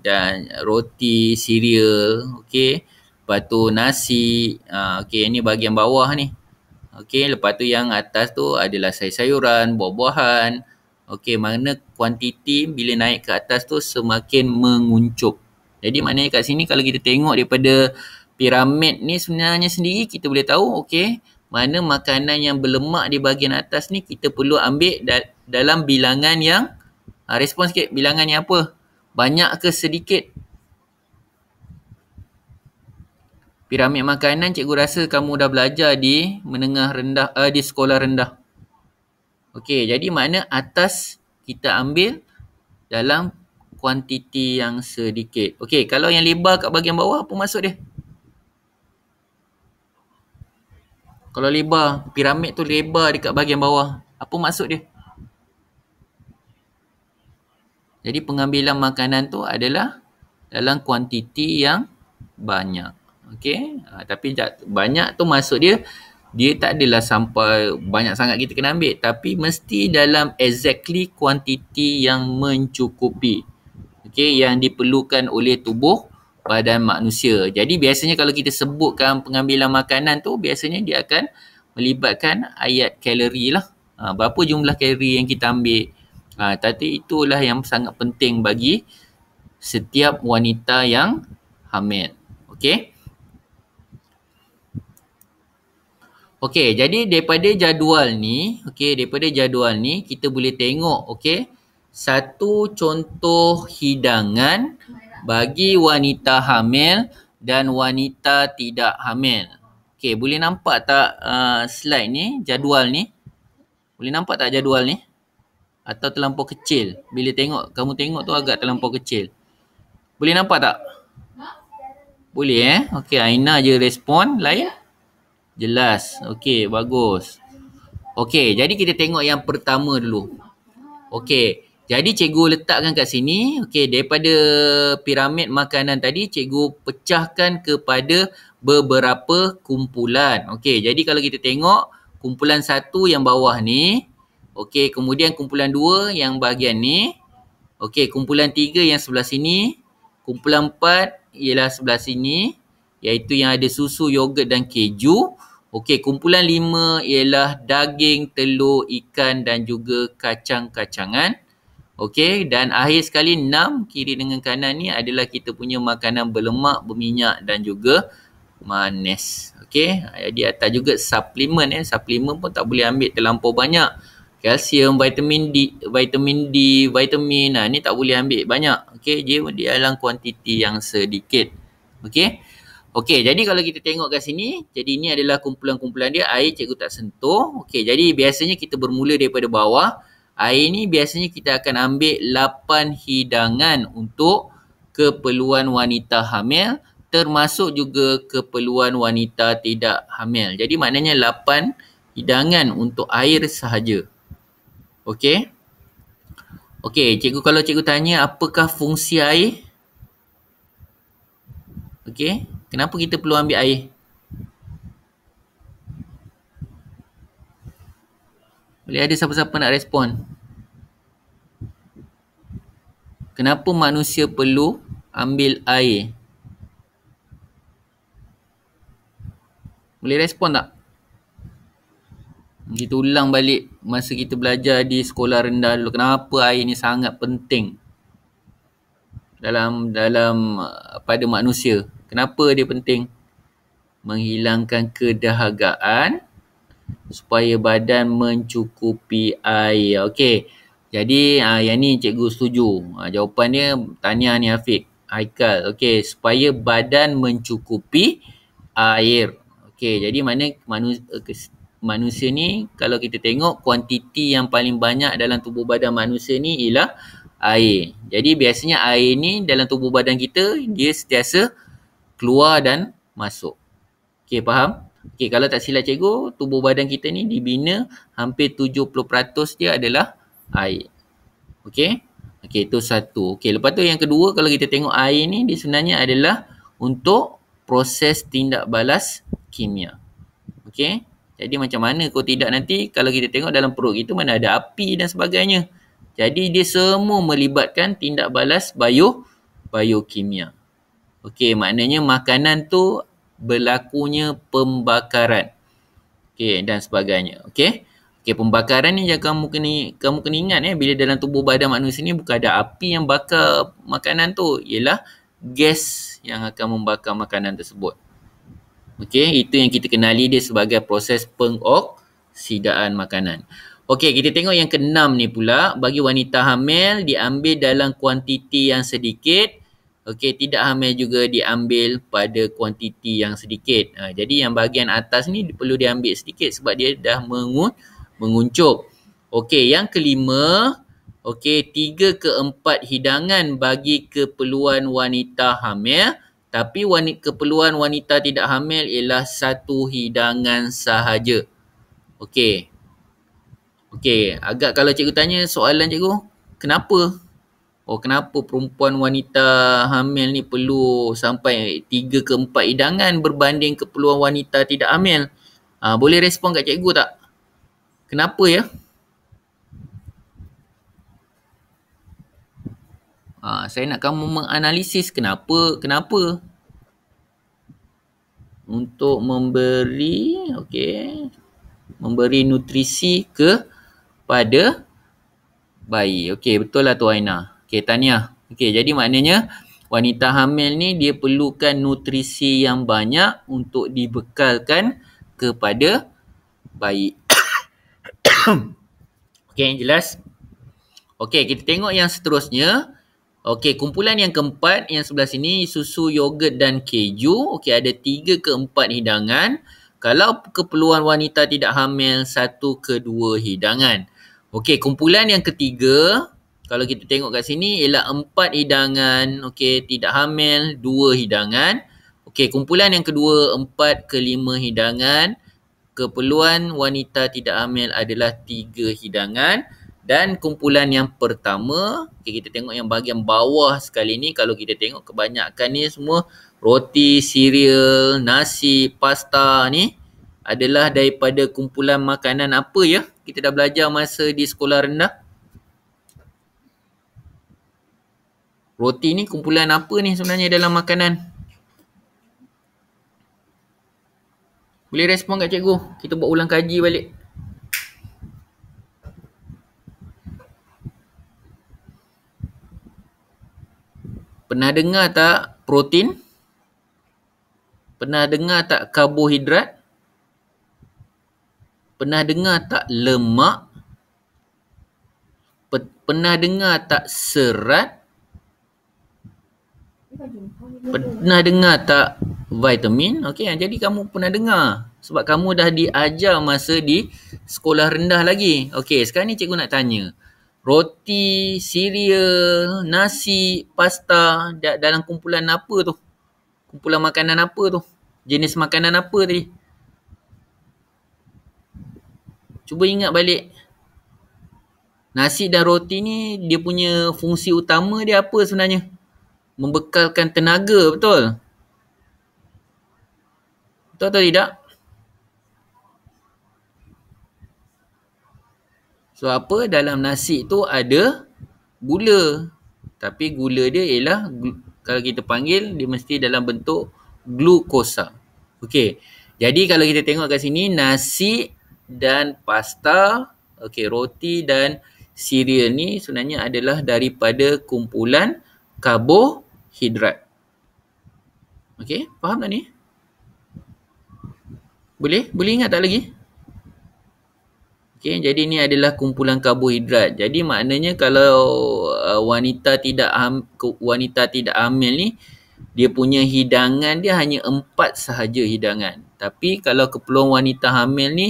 dan roti cereal. Okey, lepas tu nasi. Ah, okey, ini bahagian bawah ni. Okey, lepas tu yang atas tu adalah sayur-sayuran, buah-buahan. Okey, mana kuantiti bila naik ke atas tu semakin menguncup. Jadi maknanya kat sini kalau kita tengok daripada piramid ni sebenarnya sendiri kita boleh tahu okey, mana makanan yang berlemak di bahagian atas ni kita perlu ambil da- dalam bilangan yang ha, respon sikit bilangan yang apa? Banyak ke sedikit? piramid makanan cikgu rasa kamu dah belajar di menengah rendah uh, di sekolah rendah. Okey, jadi makna atas kita ambil dalam kuantiti yang sedikit. Okey, kalau yang lebar kat bahagian bawah apa maksud dia? Kalau lebar, piramid tu lebar dekat bahagian bawah. Apa maksud dia? Jadi pengambilan makanan tu adalah dalam kuantiti yang banyak. Okey. Ha, tapi banyak tu masuk dia dia tak adalah sampai banyak sangat kita kena ambil tapi mesti dalam exactly kuantiti yang mencukupi. Okey yang diperlukan oleh tubuh badan manusia. Jadi biasanya kalau kita sebutkan pengambilan makanan tu biasanya dia akan melibatkan ayat kalori lah. Ha, berapa jumlah kalori yang kita ambil. Ha, tapi itulah yang sangat penting bagi setiap wanita yang hamil. Okey. Okey, jadi daripada jadual ni, okey, daripada jadual ni kita boleh tengok, okey, satu contoh hidangan bagi wanita hamil dan wanita tidak hamil. Okey, boleh nampak tak uh, slide ni, jadual ni? Boleh nampak tak jadual ni? Atau terlampau kecil? Bila tengok, kamu tengok tu agak terlampau kecil. Boleh nampak tak? Boleh eh? Okey, Aina je respon. Lain? Ya. Jelas. Okey, bagus. Okey, jadi kita tengok yang pertama dulu. Okey, jadi cikgu letakkan kat sini. Okey, daripada piramid makanan tadi, cikgu pecahkan kepada beberapa kumpulan. Okey, jadi kalau kita tengok kumpulan satu yang bawah ni. Okey, kemudian kumpulan dua yang bahagian ni. Okey, kumpulan tiga yang sebelah sini. Kumpulan empat ialah sebelah sini. Iaitu yang ada susu, yogurt dan keju. Okey, kumpulan lima ialah daging, telur, ikan dan juga kacang-kacangan. Okey, dan akhir sekali enam kiri dengan kanan ni adalah kita punya makanan berlemak, berminyak dan juga manis. Okey, jadi atas juga suplemen eh. Suplemen pun tak boleh ambil terlampau banyak. Kalsium, vitamin D, vitamin D, vitamin ha, ni tak boleh ambil banyak. Okey, dia dalam kuantiti yang sedikit. Okey. Okey, jadi kalau kita tengok kat sini, jadi ini adalah kumpulan-kumpulan dia air cikgu tak sentuh. Okey, jadi biasanya kita bermula daripada bawah. Air ni biasanya kita akan ambil 8 hidangan untuk keperluan wanita hamil termasuk juga keperluan wanita tidak hamil. Jadi maknanya 8 hidangan untuk air sahaja. Okey. Okey, cikgu kalau cikgu tanya apakah fungsi air? Okey. Kenapa kita perlu ambil air? Boleh ada siapa-siapa nak respon? Kenapa manusia perlu ambil air? Boleh respon tak? Kita ulang balik masa kita belajar di sekolah rendah dulu kenapa air ni sangat penting dalam dalam eh, pada manusia. Kenapa dia penting? Menghilangkan kedahagaan supaya badan mencukupi air. Okey. Jadi ha, yang ni cikgu setuju. Ha, ah, jawapan dia tanya ni Afiq. Haikal. Okey. Supaya badan mencukupi air. Okey. Jadi mana manusia, eh, manusia ni kalau kita tengok kuantiti yang paling banyak dalam tubuh badan manusia ni ialah air. Jadi biasanya air ni dalam tubuh badan kita dia setiasa keluar dan masuk. Okey, faham? Okey, kalau tak silap cikgu, tubuh badan kita ni dibina hampir 70% dia adalah air. Okey? Okey, itu satu. Okey, lepas tu yang kedua kalau kita tengok air ni dia sebenarnya adalah untuk proses tindak balas kimia. Okey? Jadi macam mana Kau tidak nanti kalau kita tengok dalam perut itu mana ada api dan sebagainya. Jadi dia semua melibatkan tindak balas bio biokimia. Okey, maknanya makanan tu berlakunya pembakaran. Okey, dan sebagainya. Okey. Okey, pembakaran ni jangan kamu kena kamu kena ingat eh bila dalam tubuh badan manusia ni bukan ada api yang bakar makanan tu, ialah gas yang akan membakar makanan tersebut. Okey, itu yang kita kenali dia sebagai proses pengoksidaan makanan. Okey, kita tengok yang keenam ni pula, bagi wanita hamil diambil dalam kuantiti yang sedikit okey tidak hamil juga diambil pada kuantiti yang sedikit uh, jadi yang bahagian atas ni perlu diambil sedikit sebab dia dah mengun menguncup okey yang kelima okey tiga ke empat hidangan bagi keperluan wanita hamil tapi wanita keperluan wanita tidak hamil ialah satu hidangan sahaja okey okey agak kalau cikgu tanya soalan cikgu kenapa Oh kenapa perempuan wanita hamil ni perlu sampai tiga ke empat hidangan berbanding keperluan wanita tidak hamil? Ha, boleh respon kat cikgu tak? Kenapa ya? Ha, saya nak kamu menganalisis kenapa, kenapa? Untuk memberi, okey. Memberi nutrisi kepada bayi. Okey, betul lah tu Aina. Okey, tahniah. Okey, jadi maknanya wanita hamil ni dia perlukan nutrisi yang banyak untuk dibekalkan kepada bayi. Okey, yang jelas. Okey, kita tengok yang seterusnya. Okey, kumpulan yang keempat yang sebelah sini susu, yogurt dan keju. Okey, ada tiga ke empat hidangan. Kalau keperluan wanita tidak hamil, satu ke dua hidangan. Okey, kumpulan yang ketiga, kalau kita tengok kat sini ialah empat hidangan okey tidak hamil dua hidangan okey kumpulan yang kedua empat ke lima hidangan keperluan wanita tidak hamil adalah tiga hidangan dan kumpulan yang pertama okay, kita tengok yang bahagian bawah sekali ni kalau kita tengok kebanyakan ni semua roti, sereal, nasi, pasta ni adalah daripada kumpulan makanan apa ya? Kita dah belajar masa di sekolah rendah. Roti ni kumpulan apa ni sebenarnya dalam makanan? Boleh respon kat cikgu? Kita buat ulang kaji balik. Pernah dengar tak protein? Pernah dengar tak karbohidrat? Pernah dengar tak lemak? Pernah dengar tak serat? pernah dengar tak vitamin okey jadi kamu pernah dengar sebab kamu dah diajar masa di sekolah rendah lagi okey sekarang ni cikgu nak tanya roti cereal nasi pasta dalam kumpulan apa tu kumpulan makanan apa tu jenis makanan apa tadi cuba ingat balik nasi dan roti ni dia punya fungsi utama dia apa sebenarnya membekalkan tenaga betul betul atau tidak so apa dalam nasi tu ada gula tapi gula dia ialah kalau kita panggil dia mesti dalam bentuk glukosa okey jadi kalau kita tengok kat sini nasi dan pasta okey roti dan cereal ni sebenarnya adalah daripada kumpulan karbo hidrat. Okey, faham tak ni? Boleh? Boleh ingat tak lagi? Okey, jadi ni adalah kumpulan karbohidrat. Jadi maknanya kalau uh, wanita tidak am, wanita tidak hamil ni dia punya hidangan dia hanya empat sahaja hidangan. Tapi kalau keperluan wanita hamil ni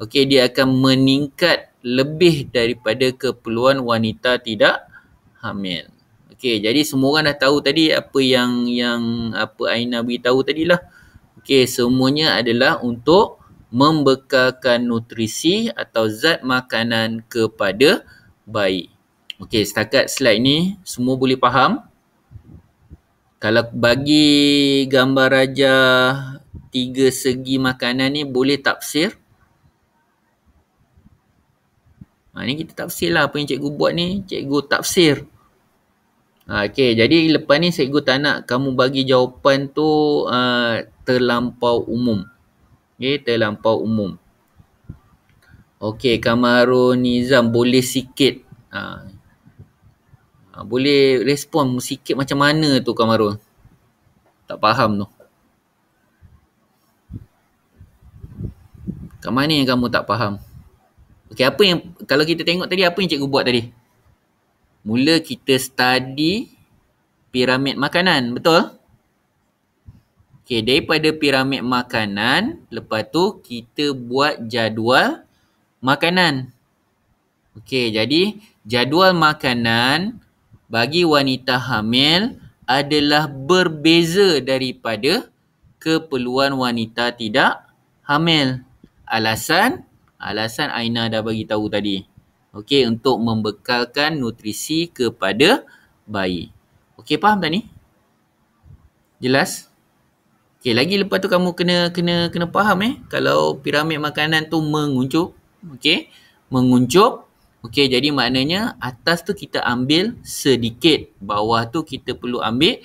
okey dia akan meningkat lebih daripada keperluan wanita tidak hamil. Okey, jadi semua orang dah tahu tadi apa yang yang apa Aina tahu tadilah. Okey, semuanya adalah untuk membekalkan nutrisi atau zat makanan kepada bayi. Okey, setakat slide ni semua boleh faham? Kalau bagi gambar raja tiga segi makanan ni boleh tafsir? Ha, ni kita tafsirlah apa yang cikgu buat ni. Cikgu tafsir. Ha, okay, jadi lepas ni cikgu tak nak kamu bagi jawapan tu uh, terlampau umum. Okay, terlampau umum. Okay, Kamarul Nizam boleh sikit. Uh, uh, boleh respon sikit macam mana tu Kamarul? Tak faham tu. Kamu ni yang kamu tak faham? Okay, apa yang, kalau kita tengok tadi, apa yang cikgu buat tadi? mula kita study piramid makanan, betul? Okey, daripada piramid makanan, lepas tu kita buat jadual makanan. Okey, jadi jadual makanan bagi wanita hamil adalah berbeza daripada keperluan wanita tidak hamil. Alasan, alasan Aina dah bagi tahu tadi. Okey untuk membekalkan nutrisi kepada bayi. Okey faham tak ni? Jelas? Okey lagi lepas tu kamu kena kena kena faham eh kalau piramid makanan tu menguncup, okey? Menguncup. Okey jadi maknanya atas tu kita ambil sedikit, bawah tu kita perlu ambil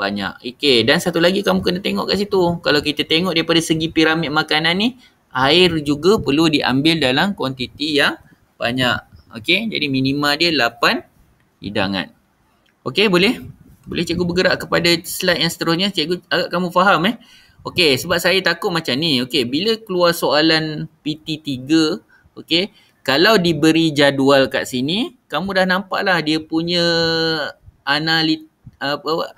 banyak. Okey dan satu lagi kamu kena tengok kat situ. Kalau kita tengok daripada segi piramid makanan ni, air juga perlu diambil dalam kuantiti yang banyak. Okey, jadi minima dia 8 hidangan. Okey, boleh? Boleh cikgu bergerak kepada slide yang seterusnya. Cikgu agak kamu faham eh. Okey, sebab saya takut macam ni. Okey, bila keluar soalan PT3, okey, kalau diberi jadual kat sini, kamu dah nampaklah dia punya analit apa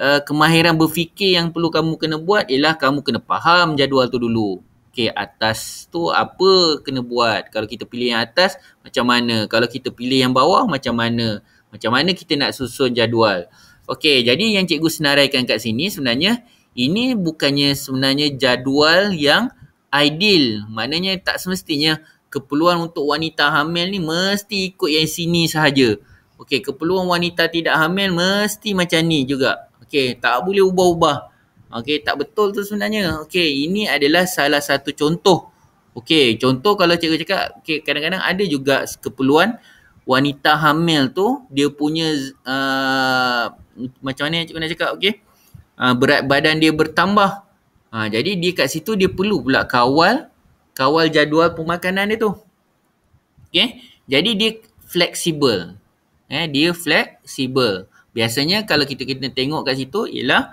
uh, kemahiran berfikir yang perlu kamu kena buat ialah kamu kena faham jadual tu dulu okay atas tu apa kena buat kalau kita pilih yang atas macam mana kalau kita pilih yang bawah macam mana macam mana kita nak susun jadual okey jadi yang cikgu senaraikan kat sini sebenarnya ini bukannya sebenarnya jadual yang ideal maknanya tak semestinya keperluan untuk wanita hamil ni mesti ikut yang sini sahaja okey keperluan wanita tidak hamil mesti macam ni juga okey tak boleh ubah-ubah Okey, tak betul tu sebenarnya. Okey, ini adalah salah satu contoh. Okey, contoh kalau cikgu cakap, okey, kadang-kadang ada juga keperluan wanita hamil tu dia punya uh, macam mana cikgu nak cakap, okey? Uh, berat badan dia bertambah. Uh, jadi dia kat situ dia perlu pula kawal kawal jadual pemakanan dia tu. Okey, jadi dia fleksibel. Eh, dia fleksibel. Biasanya kalau kita kita tengok kat situ ialah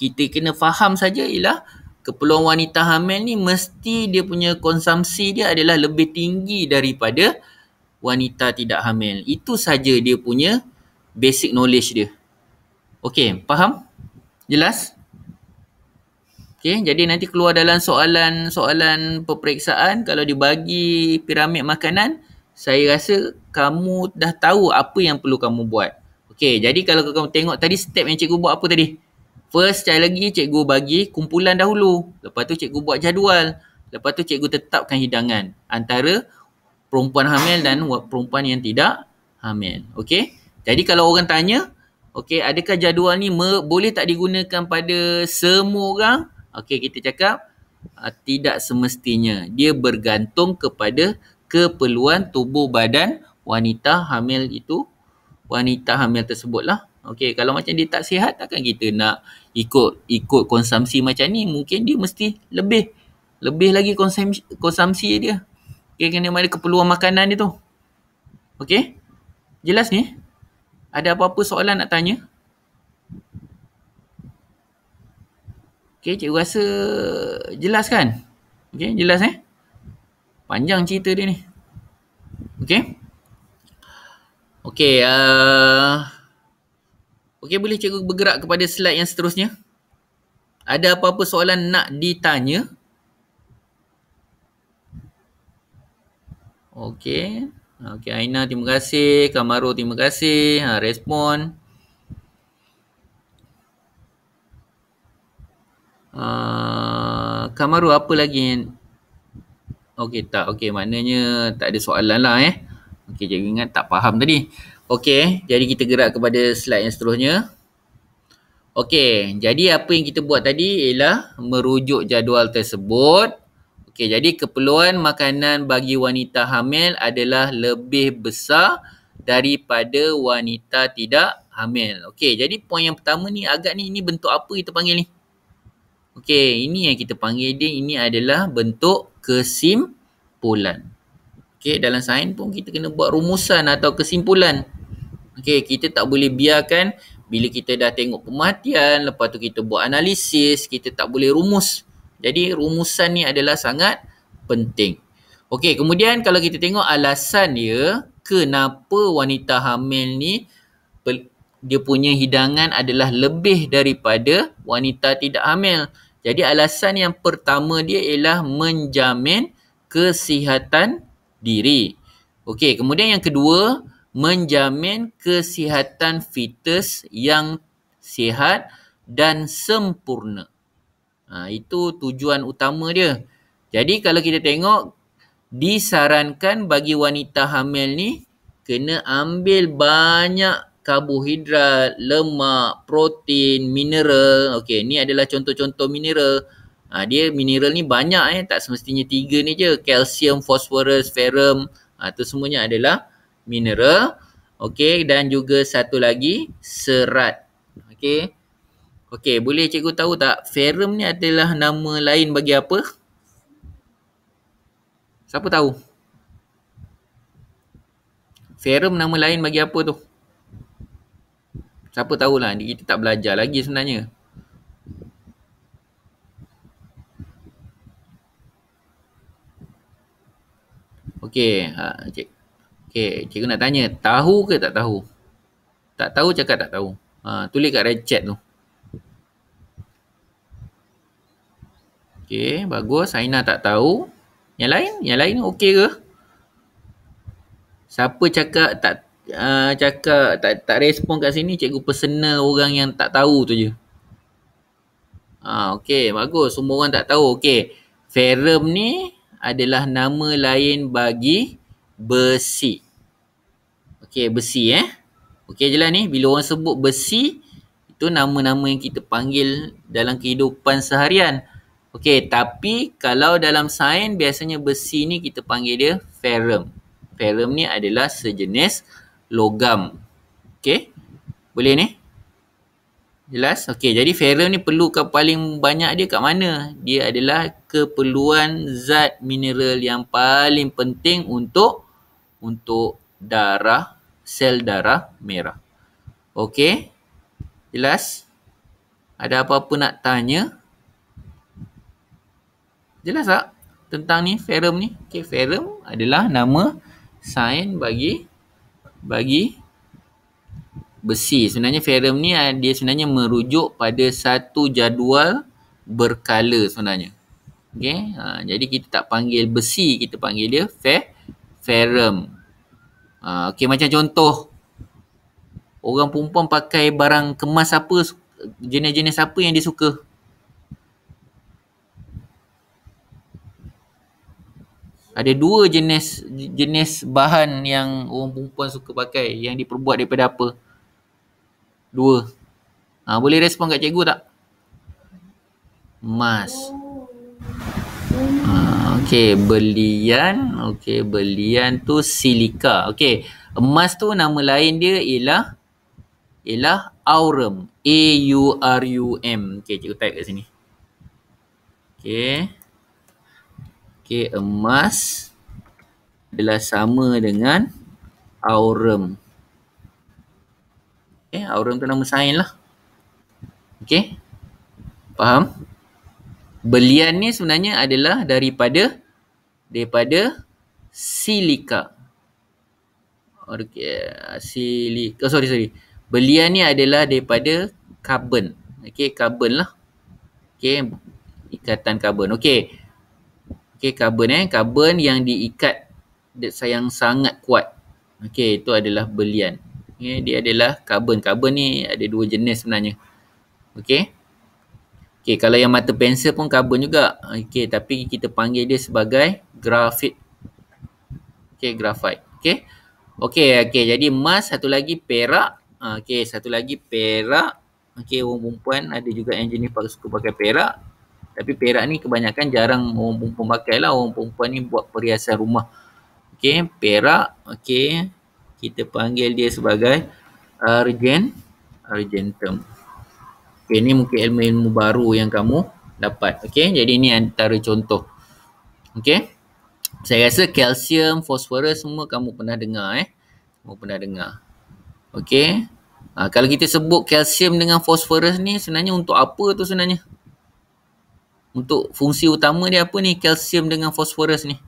kita kena faham saja ialah keperluan wanita hamil ni mesti dia punya konsumsi dia adalah lebih tinggi daripada wanita tidak hamil. Itu saja dia punya basic knowledge dia. Okey, faham? Jelas? Okey, jadi nanti keluar dalam soalan-soalan peperiksaan kalau dibagi piramid makanan, saya rasa kamu dah tahu apa yang perlu kamu buat. Okey, jadi kalau kamu tengok tadi step yang cikgu buat apa tadi? First sekali lagi cikgu bagi kumpulan dahulu. Lepas tu cikgu buat jadual. Lepas tu cikgu tetapkan hidangan antara perempuan hamil dan perempuan yang tidak hamil. Okey. Jadi kalau orang tanya, okey, adakah jadual ni boleh tak digunakan pada semua orang? Okey, kita cakap uh, tidak semestinya. Dia bergantung kepada keperluan tubuh badan wanita hamil itu wanita hamil tersebut lah. Okay, kalau macam dia tak sihat, takkan kita nak ikut ikut konsumsi macam ni. Mungkin dia mesti lebih. Lebih lagi konsumsi, konsumsi dia. Okay, kena mana keperluan makanan dia tu. Okay? Jelas ni? Ada apa-apa soalan nak tanya? Okay, cikgu rasa jelas kan? Okay, jelas eh? Panjang cerita dia ni. Okay? Okey, uh, okay, boleh cikgu bergerak kepada slide yang seterusnya? Ada apa-apa soalan nak ditanya? Okey. Okey, Aina terima kasih. Kamaru terima kasih. Ha, respon. Uh, Kamaru apa lagi? Okey, tak. Okey, maknanya tak ada soalan lah eh. Okey, jadi ingat tak faham tadi. Okey, jadi kita gerak kepada slide yang seterusnya. Okey, jadi apa yang kita buat tadi ialah merujuk jadual tersebut. Okey, jadi keperluan makanan bagi wanita hamil adalah lebih besar daripada wanita tidak hamil. Okey, jadi poin yang pertama ni agak ni ini bentuk apa kita panggil ni? Okey, ini yang kita panggil dia ini adalah bentuk kesimpulan. Okey, dalam sains pun kita kena buat rumusan atau kesimpulan. Okey, kita tak boleh biarkan bila kita dah tengok pematian, lepas tu kita buat analisis, kita tak boleh rumus. Jadi, rumusan ni adalah sangat penting. Okey, kemudian kalau kita tengok alasan dia, kenapa wanita hamil ni dia punya hidangan adalah lebih daripada wanita tidak hamil. Jadi, alasan yang pertama dia ialah menjamin kesihatan diri. Okey, kemudian yang kedua, menjamin kesihatan fetus yang sihat dan sempurna. Ha, itu tujuan utama dia. Jadi kalau kita tengok, disarankan bagi wanita hamil ni kena ambil banyak karbohidrat, lemak, protein, mineral. Okey, ni adalah contoh-contoh mineral. Ha, dia mineral ni banyak eh. Tak semestinya tiga ni je. Kalsium, fosforus, ferum. Itu ha, semuanya adalah mineral. Okey dan juga satu lagi serat. Okey. Okey boleh cikgu tahu tak ferum ni adalah nama lain bagi apa? Siapa tahu? Ferum nama lain bagi apa tu? Siapa tahulah kita tak belajar lagi sebenarnya. Okey, ha, cik. Okey, cikgu nak tanya, tahu ke tak tahu? Tak tahu cakap tak tahu. Ha, tulis kat red chat tu. Okey, bagus. Aina tak tahu. Yang lain? Yang lain okey ke? Siapa cakap tak uh, cakap tak tak respon kat sini, cikgu personal orang yang tak tahu tu je. Ha, okey, bagus. Semua orang tak tahu. Okey. Ferum ni adalah nama lain bagi besi. Okey, besi eh. Okey je lah eh? ni. Bila orang sebut besi, itu nama-nama yang kita panggil dalam kehidupan seharian. Okey, tapi kalau dalam sains, biasanya besi ni kita panggil dia ferrum. Ferrum ni adalah sejenis logam. Okey, boleh ni? Jelas? Okey, jadi ferum ni perlu ke paling banyak dia kat mana? Dia adalah keperluan zat mineral yang paling penting untuk untuk darah, sel darah merah. Okey? Jelas? Ada apa-apa nak tanya? Jelas tak tentang ni ferum ni? Okey, ferum adalah nama sains bagi bagi besi. Sebenarnya ferum ni eh, dia sebenarnya merujuk pada satu jadual berkala sebenarnya. Okey. Ha, jadi kita tak panggil besi, kita panggil dia fer ferum. Ha, Okey macam contoh orang perempuan pakai barang kemas apa jenis-jenis apa yang dia suka? Ada dua jenis jenis bahan yang orang perempuan suka pakai yang diperbuat daripada apa? Dua. Ha, boleh respon kat cikgu tak? Emas. Ha, ah, okay, belian. Okay, belian tu silika. Okay, emas tu nama lain dia ialah ialah aurum. A-U-R-U-M. Okay, cikgu type kat sini. Okay. Okay, emas adalah sama dengan aurum. Eh, okay, aurum tu nama sain lah. Okay? Faham? Belian ni sebenarnya adalah daripada daripada silika. Okay, silika. Oh, sorry, sorry. Belian ni adalah daripada karbon. Okay, karbon lah. Okay, ikatan karbon. Okay. Okay, karbon eh. Karbon yang diikat sayang sangat kuat. Okay, itu adalah belian okay, dia adalah karbon. Karbon ni ada dua jenis sebenarnya. Okey. Okey, kalau yang mata pensel pun karbon juga. Okey, tapi kita panggil dia sebagai grafit. Okey, Grafit. Okey. Okey, okey. Jadi emas satu lagi perak. Ah, okey, satu lagi perak. Okey, orang perempuan ada juga yang jenis pakai suka pakai perak. Tapi perak ni kebanyakan jarang orang perempuan pakai lah. Orang perempuan ni buat perhiasan rumah. Okey, perak. Okey, kita panggil dia sebagai argent argentum. Okey ni mungkin ilmu-ilmu baru yang kamu dapat. Okey jadi ni antara contoh. Okey. Saya rasa kalsium, fosforus semua kamu pernah dengar eh. Kamu pernah dengar. Okey. Ha, kalau kita sebut kalsium dengan fosforus ni sebenarnya untuk apa tu sebenarnya? Untuk fungsi utama dia apa ni kalsium dengan fosforus ni?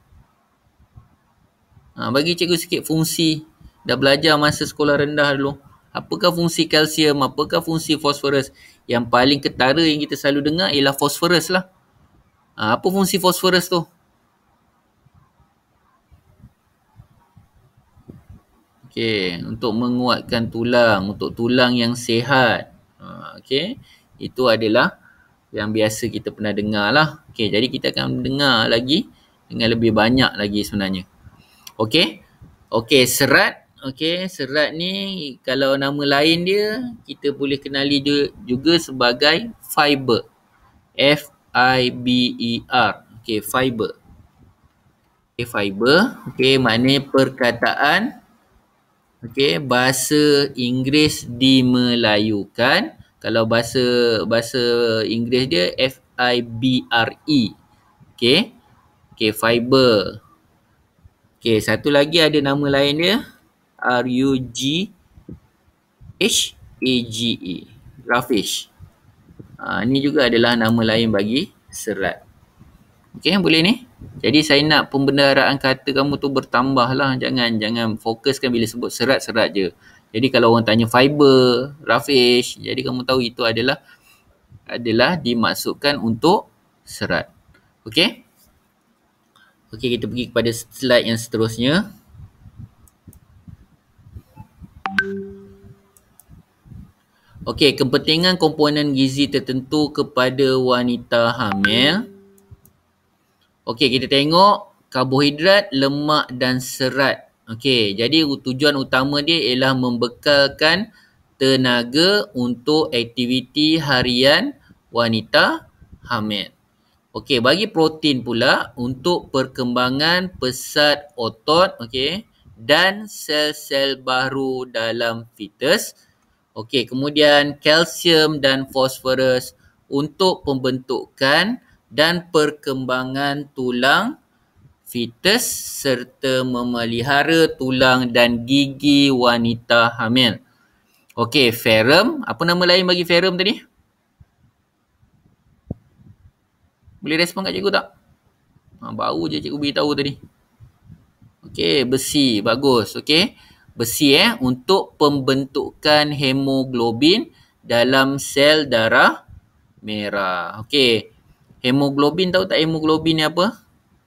Ha, bagi cikgu sikit fungsi dah belajar masa sekolah rendah dulu apakah fungsi kalsium apakah fungsi fosforus yang paling ketara yang kita selalu dengar ialah fosforus lah ha, apa fungsi fosforus tu Okay, untuk menguatkan tulang, untuk tulang yang sihat. Ha, okay, itu adalah yang biasa kita pernah dengar lah. Okay, jadi kita akan dengar lagi dengan lebih banyak lagi sebenarnya. Okay, okay serat Okey, serat ni kalau nama lain dia kita boleh kenali dia juga sebagai fiber. F I B E R. Okey, fiber. Okey, fiber. Okey, maknanya perkataan Okey, bahasa Inggeris dimelayukan. Kalau bahasa bahasa Inggeris dia F I B R E. Okey. Okey, fiber. Okey, satu lagi ada nama lain dia. R U G H A G E. Rafish. Ha, ini juga adalah nama lain bagi serat. Okey, boleh ni? Jadi saya nak pembendaharaan kata kamu tu bertambahlah. Jangan jangan fokuskan bila sebut serat-serat je. Jadi kalau orang tanya fiber, rafish, jadi kamu tahu itu adalah adalah dimasukkan untuk serat. Okey? Okey, kita pergi kepada slide yang seterusnya. Okey, kepentingan komponen gizi tertentu kepada wanita hamil. Okey, kita tengok karbohidrat, lemak dan serat. Okey, jadi tujuan utama dia ialah membekalkan tenaga untuk aktiviti harian wanita hamil. Okey, bagi protein pula untuk perkembangan pesat otot, okey, dan sel-sel baru dalam fetus. Okey, kemudian kalsium dan fosforus untuk pembentukan dan perkembangan tulang fetus serta memelihara tulang dan gigi wanita hamil. Okey, ferum. Apa nama lain bagi ferum tadi? Boleh respon kat cikgu tak? Ha, ah, baru je cikgu beritahu tadi. Okey, besi. Bagus. Okey besi eh untuk pembentukan hemoglobin dalam sel darah merah. Okey. Hemoglobin tahu tak hemoglobin ni apa?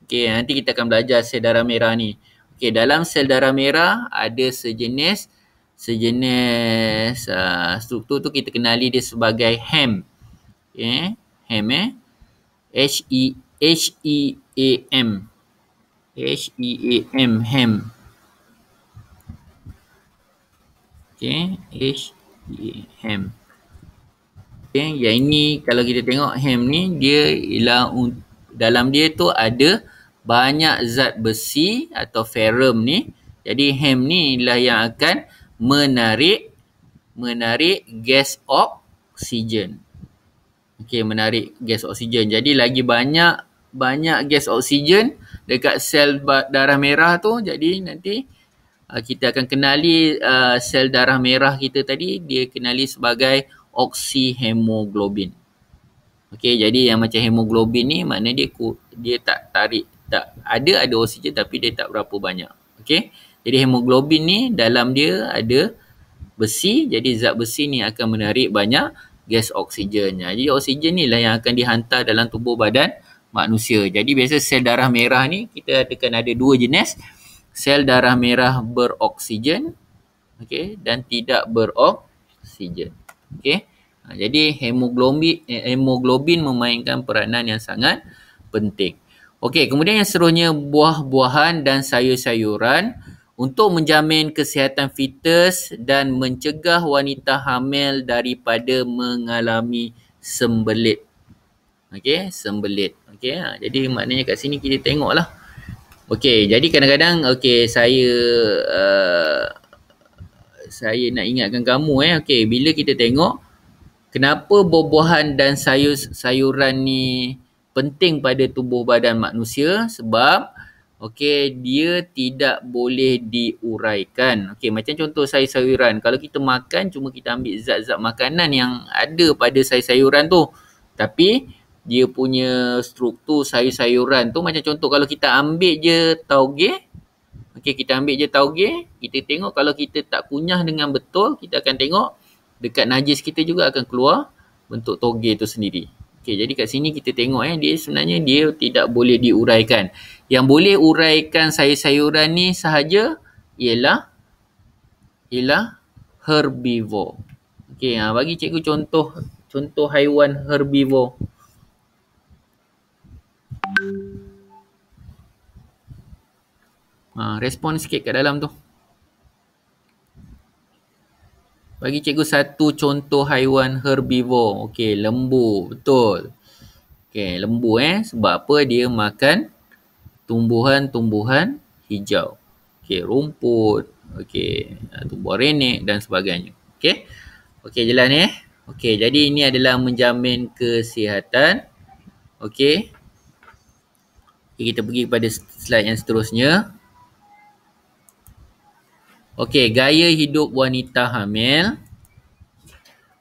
Okey, nanti kita akan belajar sel darah merah ni. Okey, dalam sel darah merah ada sejenis sejenis uh, struktur tu kita kenali dia sebagai hem. Okey, hem eh. H E H E A M. H E A M hem. hem. Okay, H, G, e ham. Okay, yang ini kalau kita tengok ham ni, dia ialah dalam dia tu ada banyak zat besi atau ferum ni. Jadi ham ni ialah yang akan menarik menarik gas oksigen. Okay, menarik gas oksigen. Jadi lagi banyak banyak gas oksigen dekat sel darah merah tu, jadi nanti... Ah, kita akan kenali uh, sel darah merah kita tadi dia kenali sebagai oksihemoglobin. Okey jadi yang macam hemoglobin ni makna dia dia tak tarik tak ada ada oksigen tapi dia tak berapa banyak. Okey. Jadi hemoglobin ni dalam dia ada besi jadi zat besi ni akan menarik banyak gas oksigen. Jadi oksigen ni lah yang akan dihantar dalam tubuh badan manusia. Jadi biasa sel darah merah ni kita akan ada dua jenis sel darah merah beroksigen okey dan tidak beroksigen okey ha, jadi hemoglobin eh, hemoglobin memainkan peranan yang sangat penting okey kemudian yang seterusnya buah-buahan dan sayur-sayuran untuk menjamin kesihatan fetus dan mencegah wanita hamil daripada mengalami sembelit okey sembelit okey ha, jadi maknanya kat sini kita tengoklah Okey, jadi kadang-kadang okey saya uh, saya nak ingatkan kamu eh. Okey, bila kita tengok kenapa buah-buahan dan sayur-sayuran ni penting pada tubuh badan manusia sebab okey dia tidak boleh diuraikan. Okey, macam contoh sayur-sayuran. Kalau kita makan cuma kita ambil zat-zat makanan yang ada pada sayur-sayuran tu. Tapi dia punya struktur sayur-sayuran tu macam contoh kalau kita ambil je tauge okey kita ambil je tauge kita tengok kalau kita tak kunyah dengan betul kita akan tengok dekat najis kita juga akan keluar bentuk tauge tu sendiri okey jadi kat sini kita tengok eh dia sebenarnya dia tidak boleh diuraikan yang boleh uraikan sayur-sayuran ni sahaja ialah ialah herbivore okey ha, bagi cikgu contoh contoh haiwan herbivore Ha, respon sikit kat dalam tu. Bagi cikgu satu contoh haiwan herbivore. Okey, lembu. Betul. Okey, lembu eh. Sebab apa dia makan tumbuhan-tumbuhan hijau. Okey, rumput. Okey, ha, tumbuhan renek dan sebagainya. Okey. Okey, jalan eh. Okey, jadi ini adalah menjamin kesihatan. Okey, Okay, kita pergi kepada slide yang seterusnya. Okey, gaya hidup wanita hamil.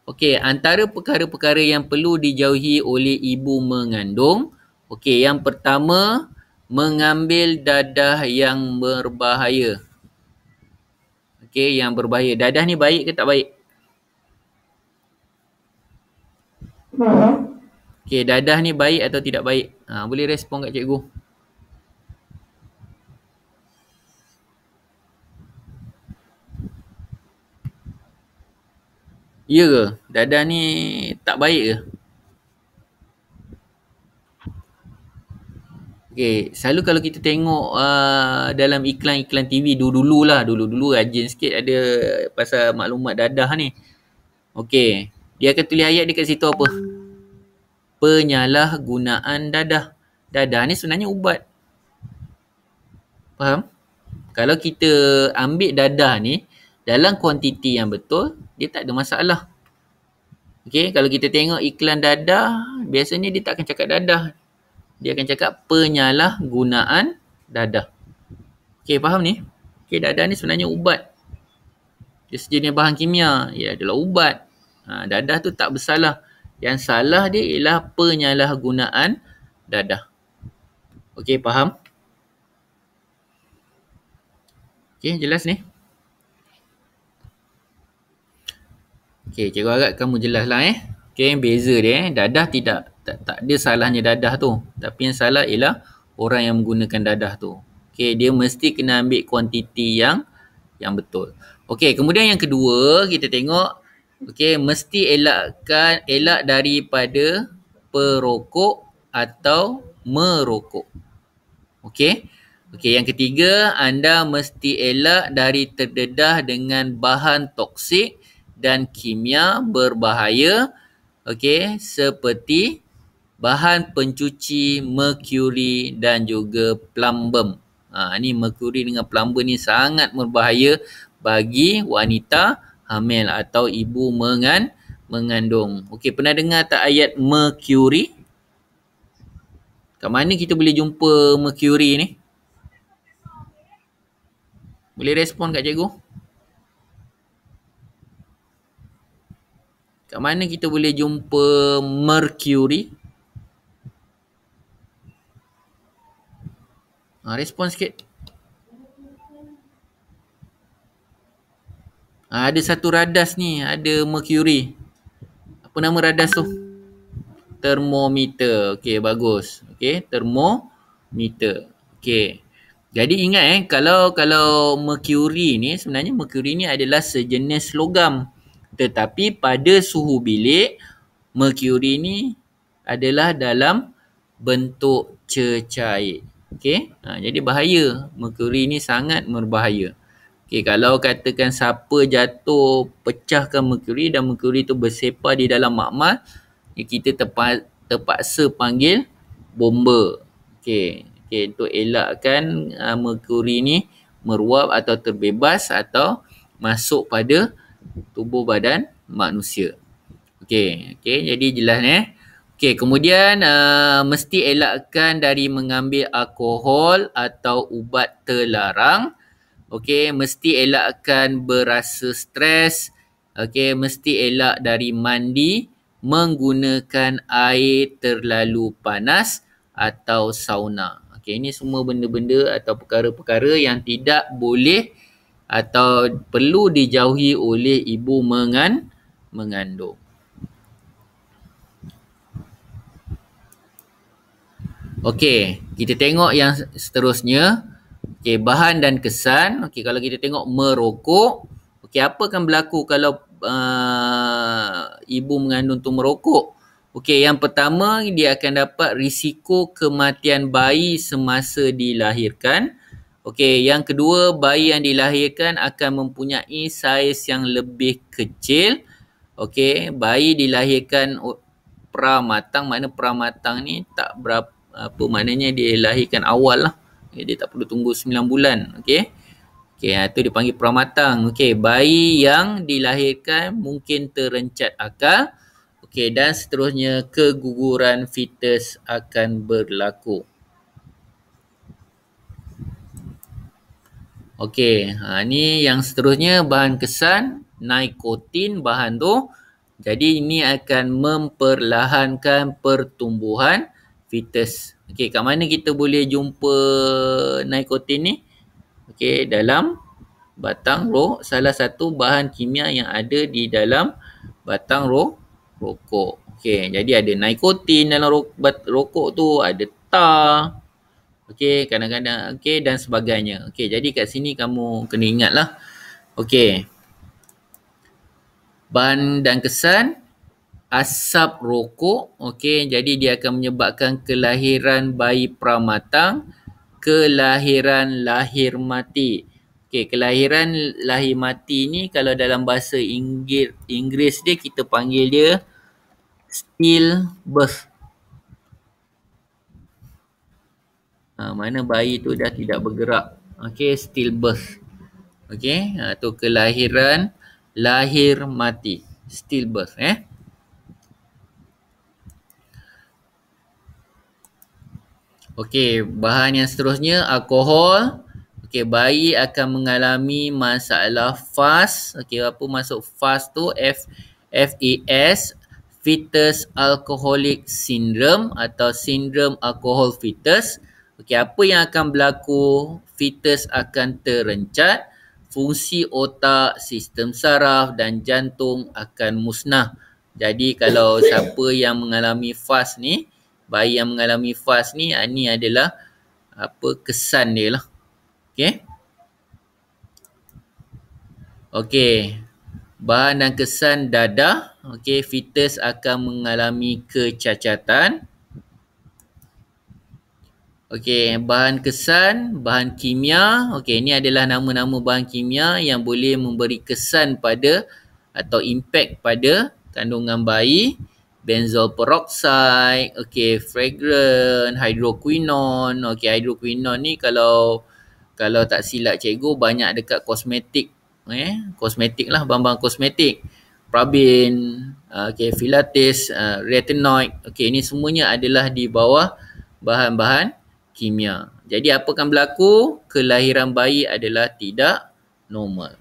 Okey, antara perkara-perkara yang perlu dijauhi oleh ibu mengandung. Okey, yang pertama, mengambil dadah yang berbahaya. Okey, yang berbahaya. Dadah ni baik ke tak baik? Okey, dadah ni baik atau tidak baik? Ha, boleh respon kat cikgu. Okey. Ya ke? Dada ni tak baik ke? Okay, selalu kalau kita tengok uh, dalam iklan-iklan TV dulu-dulu lah Dulu-dulu rajin sikit ada pasal maklumat dadah ni Okay, dia akan tulis ayat dekat situ apa? Penyalahgunaan dadah Dadah ni sebenarnya ubat Faham? Kalau kita ambil dadah ni dalam kuantiti yang betul dia tak ada masalah. Okey, kalau kita tengok iklan dadah, biasanya dia tak akan cakap dadah. Dia akan cakap penyalahgunaan dadah. Okey, faham ni? Okey, dadah ni sebenarnya ubat. Dia sejenis bahan kimia. Ya, adalah ubat. Ha, dadah tu tak bersalah. Yang salah dia ialah penyalahgunaan dadah. Okey, faham? Okey, jelas ni? Okey, cikgu harap kamu jelaslah eh. Okey, beza dia eh. Dadah tidak tak, tak dia salahnya dadah tu. Tapi yang salah ialah orang yang menggunakan dadah tu. Okey, dia mesti kena ambil kuantiti yang yang betul. Okey, kemudian yang kedua kita tengok okey, mesti elakkan elak daripada perokok atau merokok. Okey. Okey, yang ketiga anda mesti elak dari terdedah dengan bahan toksik dan kimia berbahaya okey seperti bahan pencuci merkuri dan juga plumbum. Ha ni merkuri dengan plumbum ni sangat berbahaya bagi wanita hamil atau ibu mengan mengandung. Okey pernah dengar tak ayat merkuri? Kat mana kita boleh jumpa merkuri ni? Boleh respon kat cikgu? Kat mana kita boleh jumpa Mercury? Ha, respon sikit. Ha, ada satu radas ni, ada Mercury. Apa nama radas tu? Termometer. Okey, bagus. Okey, termometer. Okey. Jadi ingat eh, kalau kalau Mercury ni, sebenarnya Mercury ni adalah sejenis logam tetapi pada suhu bilik merkuri ni adalah dalam bentuk cecair. Okey. Ha, jadi bahaya merkuri ni sangat berbahaya. Okey kalau katakan siapa jatuh pecahkan merkuri dan merkuri tu bersepah di dalam makmal ya, kita terpaksa panggil bomba. Okey. okay untuk elakkan uh, merkuri ni meruap atau terbebas atau masuk pada tubuh badan manusia. Okey, okey jadi jelas eh. Okey, kemudian uh, mesti elakkan dari mengambil alkohol atau ubat terlarang. Okey, mesti elakkan berasa stres. Okey, mesti elak dari mandi menggunakan air terlalu panas atau sauna. Okey, ini semua benda-benda atau perkara-perkara yang tidak boleh atau perlu dijauhi oleh ibu mengan mengandung. Okey, kita tengok yang seterusnya. Okey, bahan dan kesan. Okey, kalau kita tengok merokok, okey apa akan berlaku kalau uh, ibu mengandung tu merokok? Okey, yang pertama dia akan dapat risiko kematian bayi semasa dilahirkan. Okey, yang kedua bayi yang dilahirkan akan mempunyai saiz yang lebih kecil. Okey, bayi dilahirkan pramatang. matang makna pra ni tak berapa apa maknanya dia lahirkan awal lah. Dia tak perlu tunggu 9 bulan. Okey. Okey, itu ha, dipanggil pramatang. Okey, bayi yang dilahirkan mungkin terencat akal. Okey, dan seterusnya keguguran fetus akan berlaku. Okey, ha, ni yang seterusnya bahan kesan nikotin bahan tu. Jadi ini akan memperlahankan pertumbuhan fetus. Okey, kat mana kita boleh jumpa nikotin ni? Okey, dalam batang roh salah satu bahan kimia yang ada di dalam batang roh rokok. Okey, jadi ada nikotin dalam ro- bat- rokok tu, ada tar, Okey, kadang-kadang okey dan sebagainya. Okey, jadi kat sini kamu kena ingatlah. Okey. Ban dan kesan asap rokok. Okey, jadi dia akan menyebabkan kelahiran bayi pramatang, kelahiran lahir mati. Okey, kelahiran lahir mati ni kalau dalam bahasa Inggeris dia kita panggil dia still birth. ha, mana bayi tu dah tidak bergerak okey still birth okey ha, tu kelahiran lahir mati still birth eh okey bahan yang seterusnya alkohol okey bayi akan mengalami masalah fas okey apa masuk fas tu f f e s fetus alcoholic syndrome atau syndrome alcohol fetus Okey, apa yang akan berlaku? Fetus akan terencat, fungsi otak, sistem saraf dan jantung akan musnah. Jadi kalau siapa yang mengalami FAS ni, bayi yang mengalami FAS ni, ini ah, adalah apa kesan dia lah. Okey. Okey. Bahan dan kesan dadah. Okey, fetus akan mengalami kecacatan. Okey, bahan kesan, bahan kimia. Okey, ini adalah nama-nama bahan kimia yang boleh memberi kesan pada atau impact pada kandungan bayi. Benzoyl peroxide, okey, fragrance, hydroquinone. Okey, hydroquinone ni kalau kalau tak silap cikgu banyak dekat kosmetik. Eh, kosmetik lah, bahan-bahan kosmetik. Prabin, ah, okey, filates, uh, ah, retinoid. Okey, ini semuanya adalah di bawah bahan-bahan kimia. Jadi apa akan berlaku? Kelahiran bayi adalah tidak normal.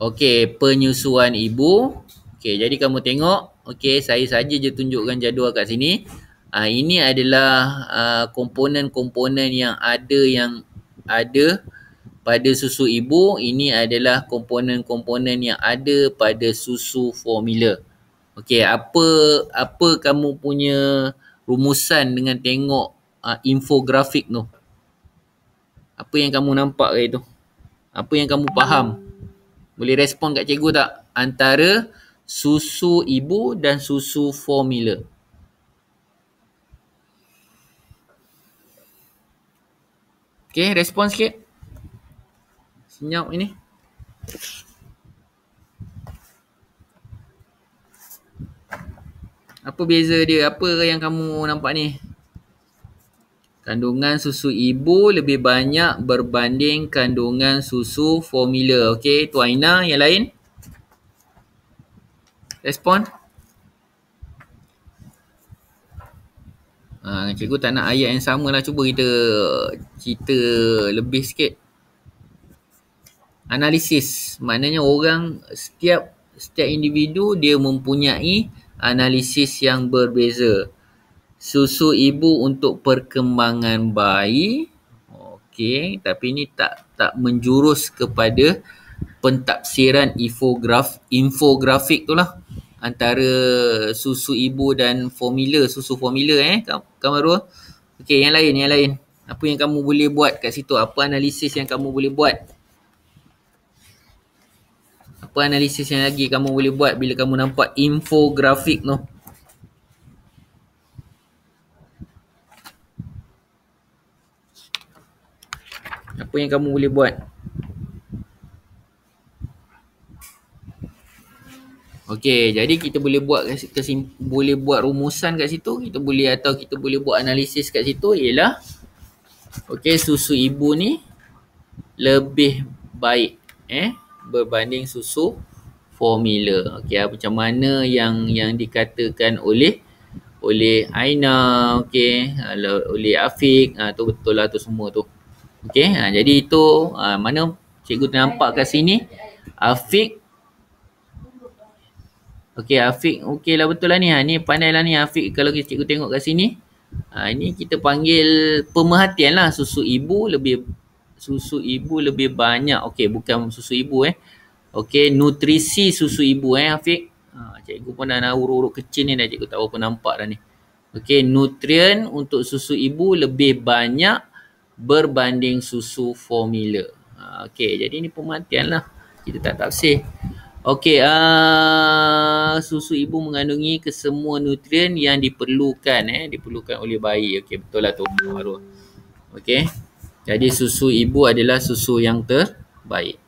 Okey, penyusuan ibu. Okey, jadi kamu tengok. Okey, saya saja je tunjukkan jadual kat sini. Uh, ini adalah ah, komponen-komponen uh, yang ada yang ada pada susu ibu. Ini adalah komponen-komponen yang ada pada susu formula. Okey, apa apa kamu punya rumusan dengan tengok uh, infografik tu? Apa yang kamu nampak kat itu? Apa yang kamu faham? Boleh respon kat cikgu tak? Antara susu ibu dan susu formula. Okey, respon sikit. Senyap ini. Apa beza dia? Apa yang kamu nampak ni? Kandungan susu ibu lebih banyak berbanding kandungan susu formula. Okey, tu Aina. Yang lain? Respon? Ha, cikgu tak nak ayat yang sama lah. Cuba kita cerita lebih sikit. Analisis. Maknanya orang setiap setiap individu dia mempunyai analisis yang berbeza. Susu ibu untuk perkembangan bayi. Okey, tapi ini tak tak menjurus kepada pentafsiran infograf infografik tu lah antara susu ibu dan formula susu formula eh Kamarul okey yang lain yang lain apa yang kamu boleh buat kat situ apa analisis yang kamu boleh buat apa analisis yang lagi kamu boleh buat bila kamu nampak infografik tu? Apa yang kamu boleh buat? Okey, jadi kita boleh buat kesim, boleh buat rumusan kat situ, kita boleh atau kita boleh buat analisis kat situ ialah okey, susu ibu ni lebih baik eh berbanding susu formula. Okey, ah, macam mana yang yang dikatakan oleh oleh Aina, okey, ah, oleh Afiq, ah tu betul lah tu semua tu. Okey, ah, jadi itu mana cikgu nampak kat sini Afiq Okey Afiq okeylah betul lah ni. Ha ni lah ni Afiq kalau kita cikgu tengok kat sini. Ha ini kita panggil pemerhatianlah susu ibu lebih susu ibu lebih banyak okey bukan susu ibu eh okey nutrisi susu ibu eh Afiq ha cikgu pun dah nak urut-urut kecil ni dah cikgu tak apa nampak dah ni okey nutrien untuk susu ibu lebih banyak berbanding susu formula ha okey jadi ni pematian lah kita tak tafsir Okey, uh, susu ibu mengandungi kesemua nutrien yang diperlukan eh diperlukan oleh bayi. Okey, betul lah tu Harun. Okey. Jadi susu ibu adalah susu yang terbaik.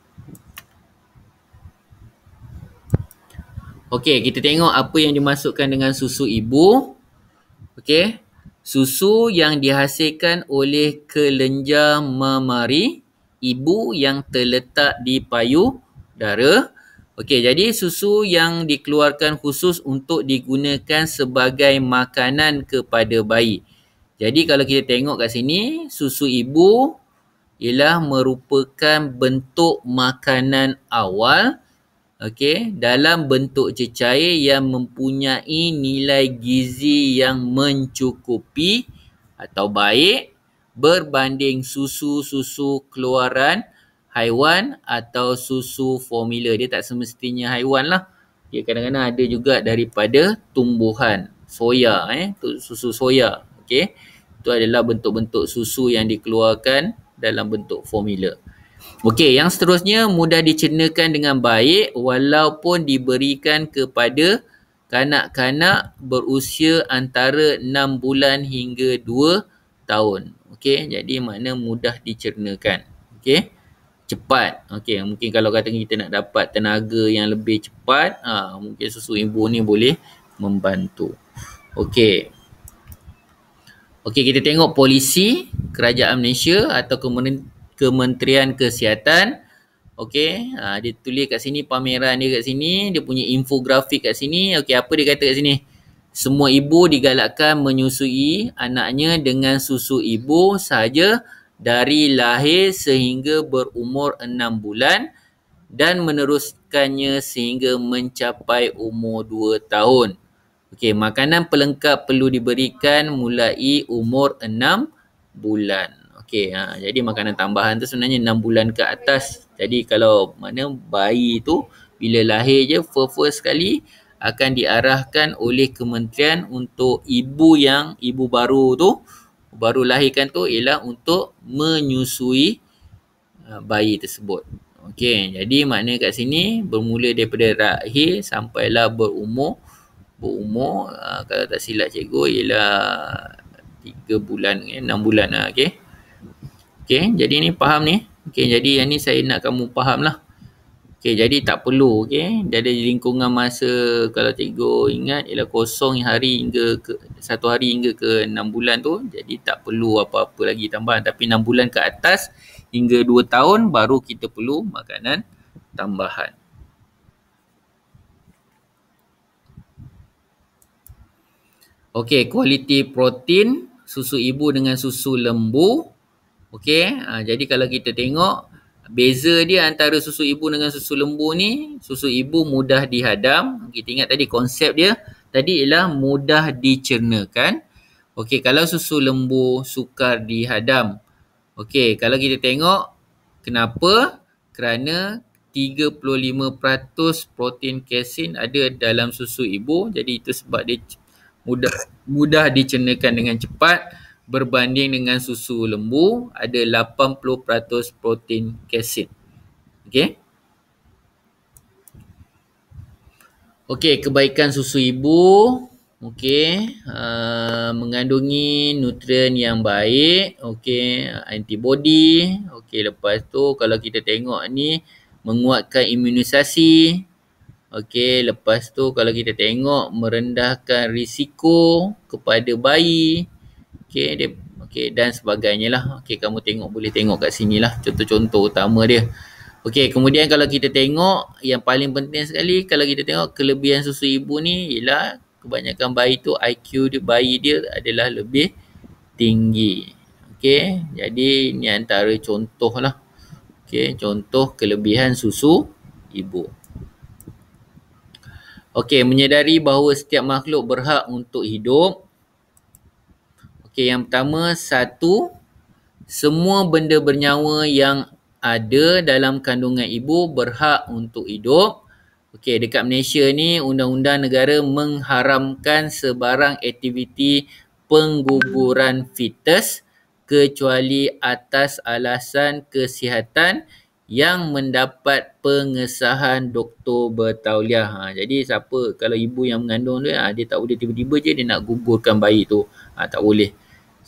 Okey, kita tengok apa yang dimasukkan dengan susu ibu. Okey, susu yang dihasilkan oleh kelenjar mamari ibu yang terletak di payudara. Okey, jadi susu yang dikeluarkan khusus untuk digunakan sebagai makanan kepada bayi. Jadi kalau kita tengok kat sini, susu ibu ialah merupakan bentuk makanan awal okay, dalam bentuk cecair yang mempunyai nilai gizi yang mencukupi atau baik berbanding susu-susu keluaran haiwan atau susu formula dia tak semestinya haiwan lah dia kadang-kadang ada juga daripada tumbuhan soya eh susu soya okay itu adalah bentuk-bentuk susu yang dikeluarkan dalam bentuk formula. Okey, yang seterusnya mudah dicernakan dengan baik walaupun diberikan kepada kanak-kanak berusia antara 6 bulan hingga 2 tahun. Okey, jadi makna mudah dicernakan. Okey. Cepat. Okey, mungkin kalau kata kita nak dapat tenaga yang lebih cepat, ha, mungkin susu ibu ni boleh membantu. Okey. Okey kita tengok polisi kerajaan Malaysia atau Kementerian Kesihatan. Okey, uh, dia tulis kat sini pameran dia kat sini, dia punya infografik kat sini. Okey, apa dia kata kat sini? Semua ibu digalakkan menyusui anaknya dengan susu ibu saja dari lahir sehingga berumur enam bulan dan meneruskannya sehingga mencapai umur dua tahun. Okey, makanan pelengkap perlu diberikan mulai umur enam bulan. Okey, ha, jadi makanan tambahan tu sebenarnya enam bulan ke atas. Jadi kalau mana bayi tu bila lahir je first, first sekali akan diarahkan oleh kementerian untuk ibu yang ibu baru tu baru lahirkan tu ialah untuk menyusui ha, bayi tersebut. Okey, jadi makna kat sini bermula daripada rahir sampailah berumur berumur uh, kalau tak silap cikgu ialah 3 bulan ke eh, 6 bulan lah Okay, Okey, jadi ni faham ni? Okey, jadi yang ni saya nak kamu faham lah. Okey, jadi tak perlu okey. Jadi lingkungan masa kalau cikgu ingat ialah kosong hari hingga ke satu hari hingga ke 6 bulan tu. Jadi tak perlu apa-apa lagi tambahan tapi 6 bulan ke atas hingga 2 tahun baru kita perlu makanan tambahan. Okey, kualiti protein susu ibu dengan susu lembu. Okey, ha, jadi kalau kita tengok beza dia antara susu ibu dengan susu lembu ni, susu ibu mudah dihadam. Kita ingat tadi konsep dia tadi ialah mudah dicernakan. Okey, kalau susu lembu sukar dihadam. Okey, kalau kita tengok kenapa? Kerana 35% protein casein ada dalam susu ibu. Jadi itu sebab dia mudah mudah dicernakan dengan cepat berbanding dengan susu lembu ada 80% protein casein. Okey. Okey, kebaikan susu ibu Okey, uh, mengandungi nutrien yang baik, okey, antibodi, okey, lepas tu kalau kita tengok ni menguatkan imunisasi, Okey, lepas tu kalau kita tengok merendahkan risiko kepada bayi. Okey, dia okey dan sebagainya lah. Okey, kamu tengok boleh tengok kat sini lah contoh-contoh utama dia. Okey, kemudian kalau kita tengok yang paling penting sekali kalau kita tengok kelebihan susu ibu ni ialah kebanyakan bayi tu IQ dia bayi dia adalah lebih tinggi. Okey, jadi ni antara contoh lah. Okey, contoh kelebihan susu ibu. Okey, menyedari bahawa setiap makhluk berhak untuk hidup. Okey, yang pertama, satu, semua benda bernyawa yang ada dalam kandungan ibu berhak untuk hidup. Okey, dekat Malaysia ni, undang-undang negara mengharamkan sebarang aktiviti pengguguran fetus kecuali atas alasan kesihatan yang mendapat pengesahan doktor bertauliah. Ha, jadi siapa kalau ibu yang mengandung tu ha, dia tak boleh tiba-tiba je dia nak gugurkan bayi tu. Ha, tak boleh.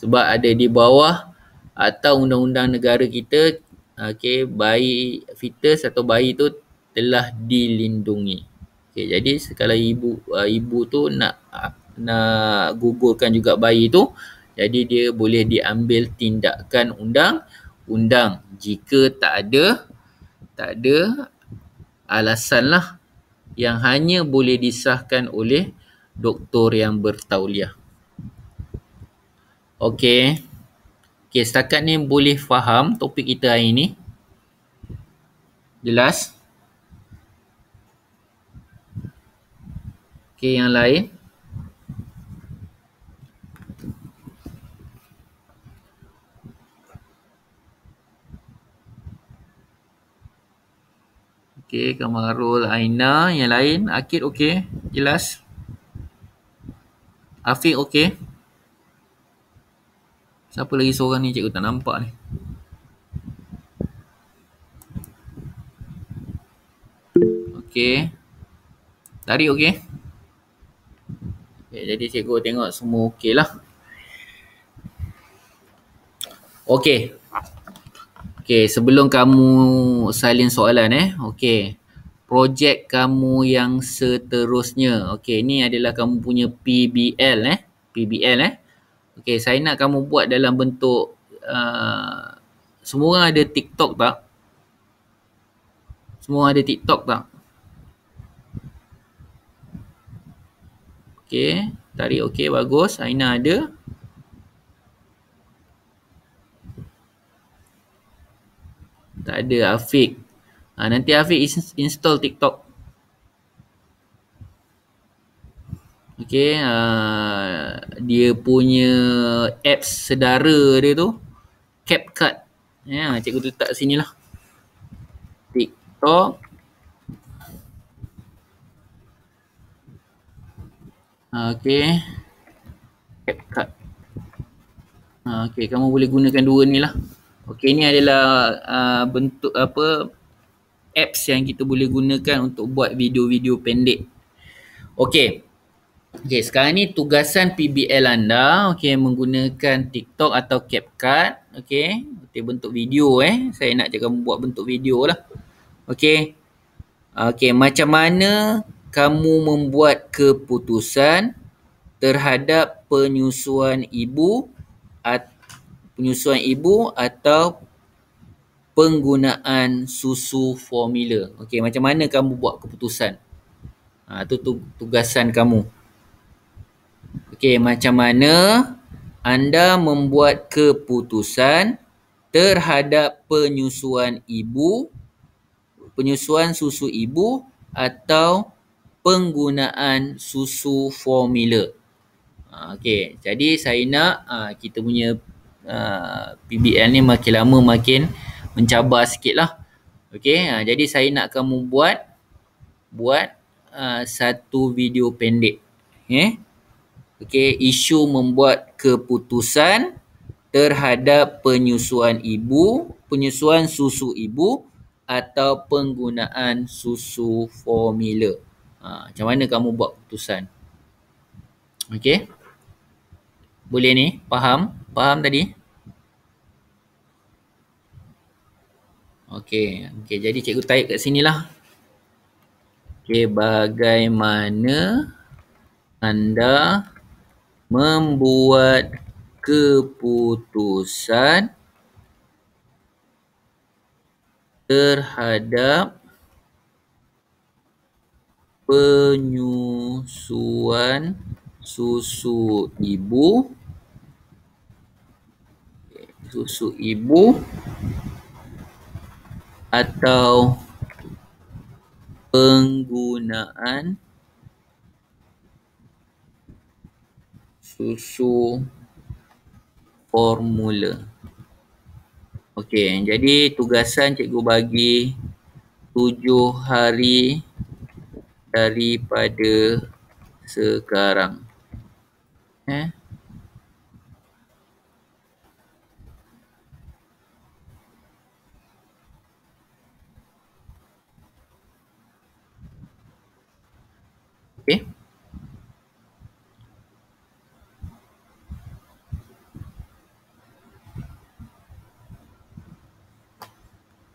Sebab ada di bawah atau undang-undang negara kita okay bayi fetus atau bayi tu telah dilindungi. okay jadi kalau ibu uh, ibu tu nak uh, nak gugurkan juga bayi tu jadi dia boleh diambil tindakan undang undang jika tak ada tak ada alasan lah yang hanya boleh disahkan oleh doktor yang bertauliah. Okey. Okey, setakat ni boleh faham topik kita hari ni? Jelas? Okey, yang lain? Okey, Kamarul, Aina, yang lain. Akid okey, jelas. Afiq okey. Siapa lagi seorang ni cikgu tak nampak ni. Okey. Tarik okey. Okay, jadi cikgu tengok semua okey lah. Okey. Okay, sebelum kamu salin soalan eh. Okay. Projek kamu yang seterusnya. Okay, ni adalah kamu punya PBL eh. PBL eh. Okay, saya nak kamu buat dalam bentuk uh, semua ada TikTok tak? Semua ada TikTok tak? Okay, tarik okay, bagus. Aina ada. Tak ada Afiq. Ha, nanti Afiq install TikTok. Okay. Uh, ah, dia punya apps sedara dia tu. CapCut. Ya, yeah, cikgu tu letak sini lah. TikTok. Ah, okay. CapCut. okay, kamu boleh gunakan dua ni lah. Okey ini adalah uh, bentuk apa apps yang kita boleh gunakan untuk buat video-video pendek. Okey. Okey sekarang ni tugasan PBL anda okey menggunakan TikTok atau CapCut okey okay, bentuk video eh saya nak cakap buat bentuk video lah. Okey. Okey macam mana kamu membuat keputusan terhadap penyusuan ibu atau penyusuan ibu atau penggunaan susu formula. Okey, macam mana kamu buat keputusan? Ha, itu tu, tugasan kamu. Okey, macam mana anda membuat keputusan terhadap penyusuan ibu, penyusuan susu ibu atau penggunaan susu formula. Ha, okey, jadi saya nak ha, kita punya Ah, PBL ni makin lama makin mencabar sikit lah Okay, ha, ah, jadi saya nak kamu buat Buat uh, satu video pendek okay. Eh? okay, isu membuat keputusan Terhadap penyusuan ibu Penyusuan susu ibu Atau penggunaan susu formula ha, Macam mana kamu buat keputusan Okay Boleh ni, faham? Faham? Faham tadi? Okey, okey jadi cikgu taip kat sinilah. Okey, bagaimana anda membuat keputusan terhadap penyusuan susu ibu Susu ibu atau penggunaan susu formula. Okey, jadi tugasan cikgu bagi tujuh hari daripada sekarang. Eh?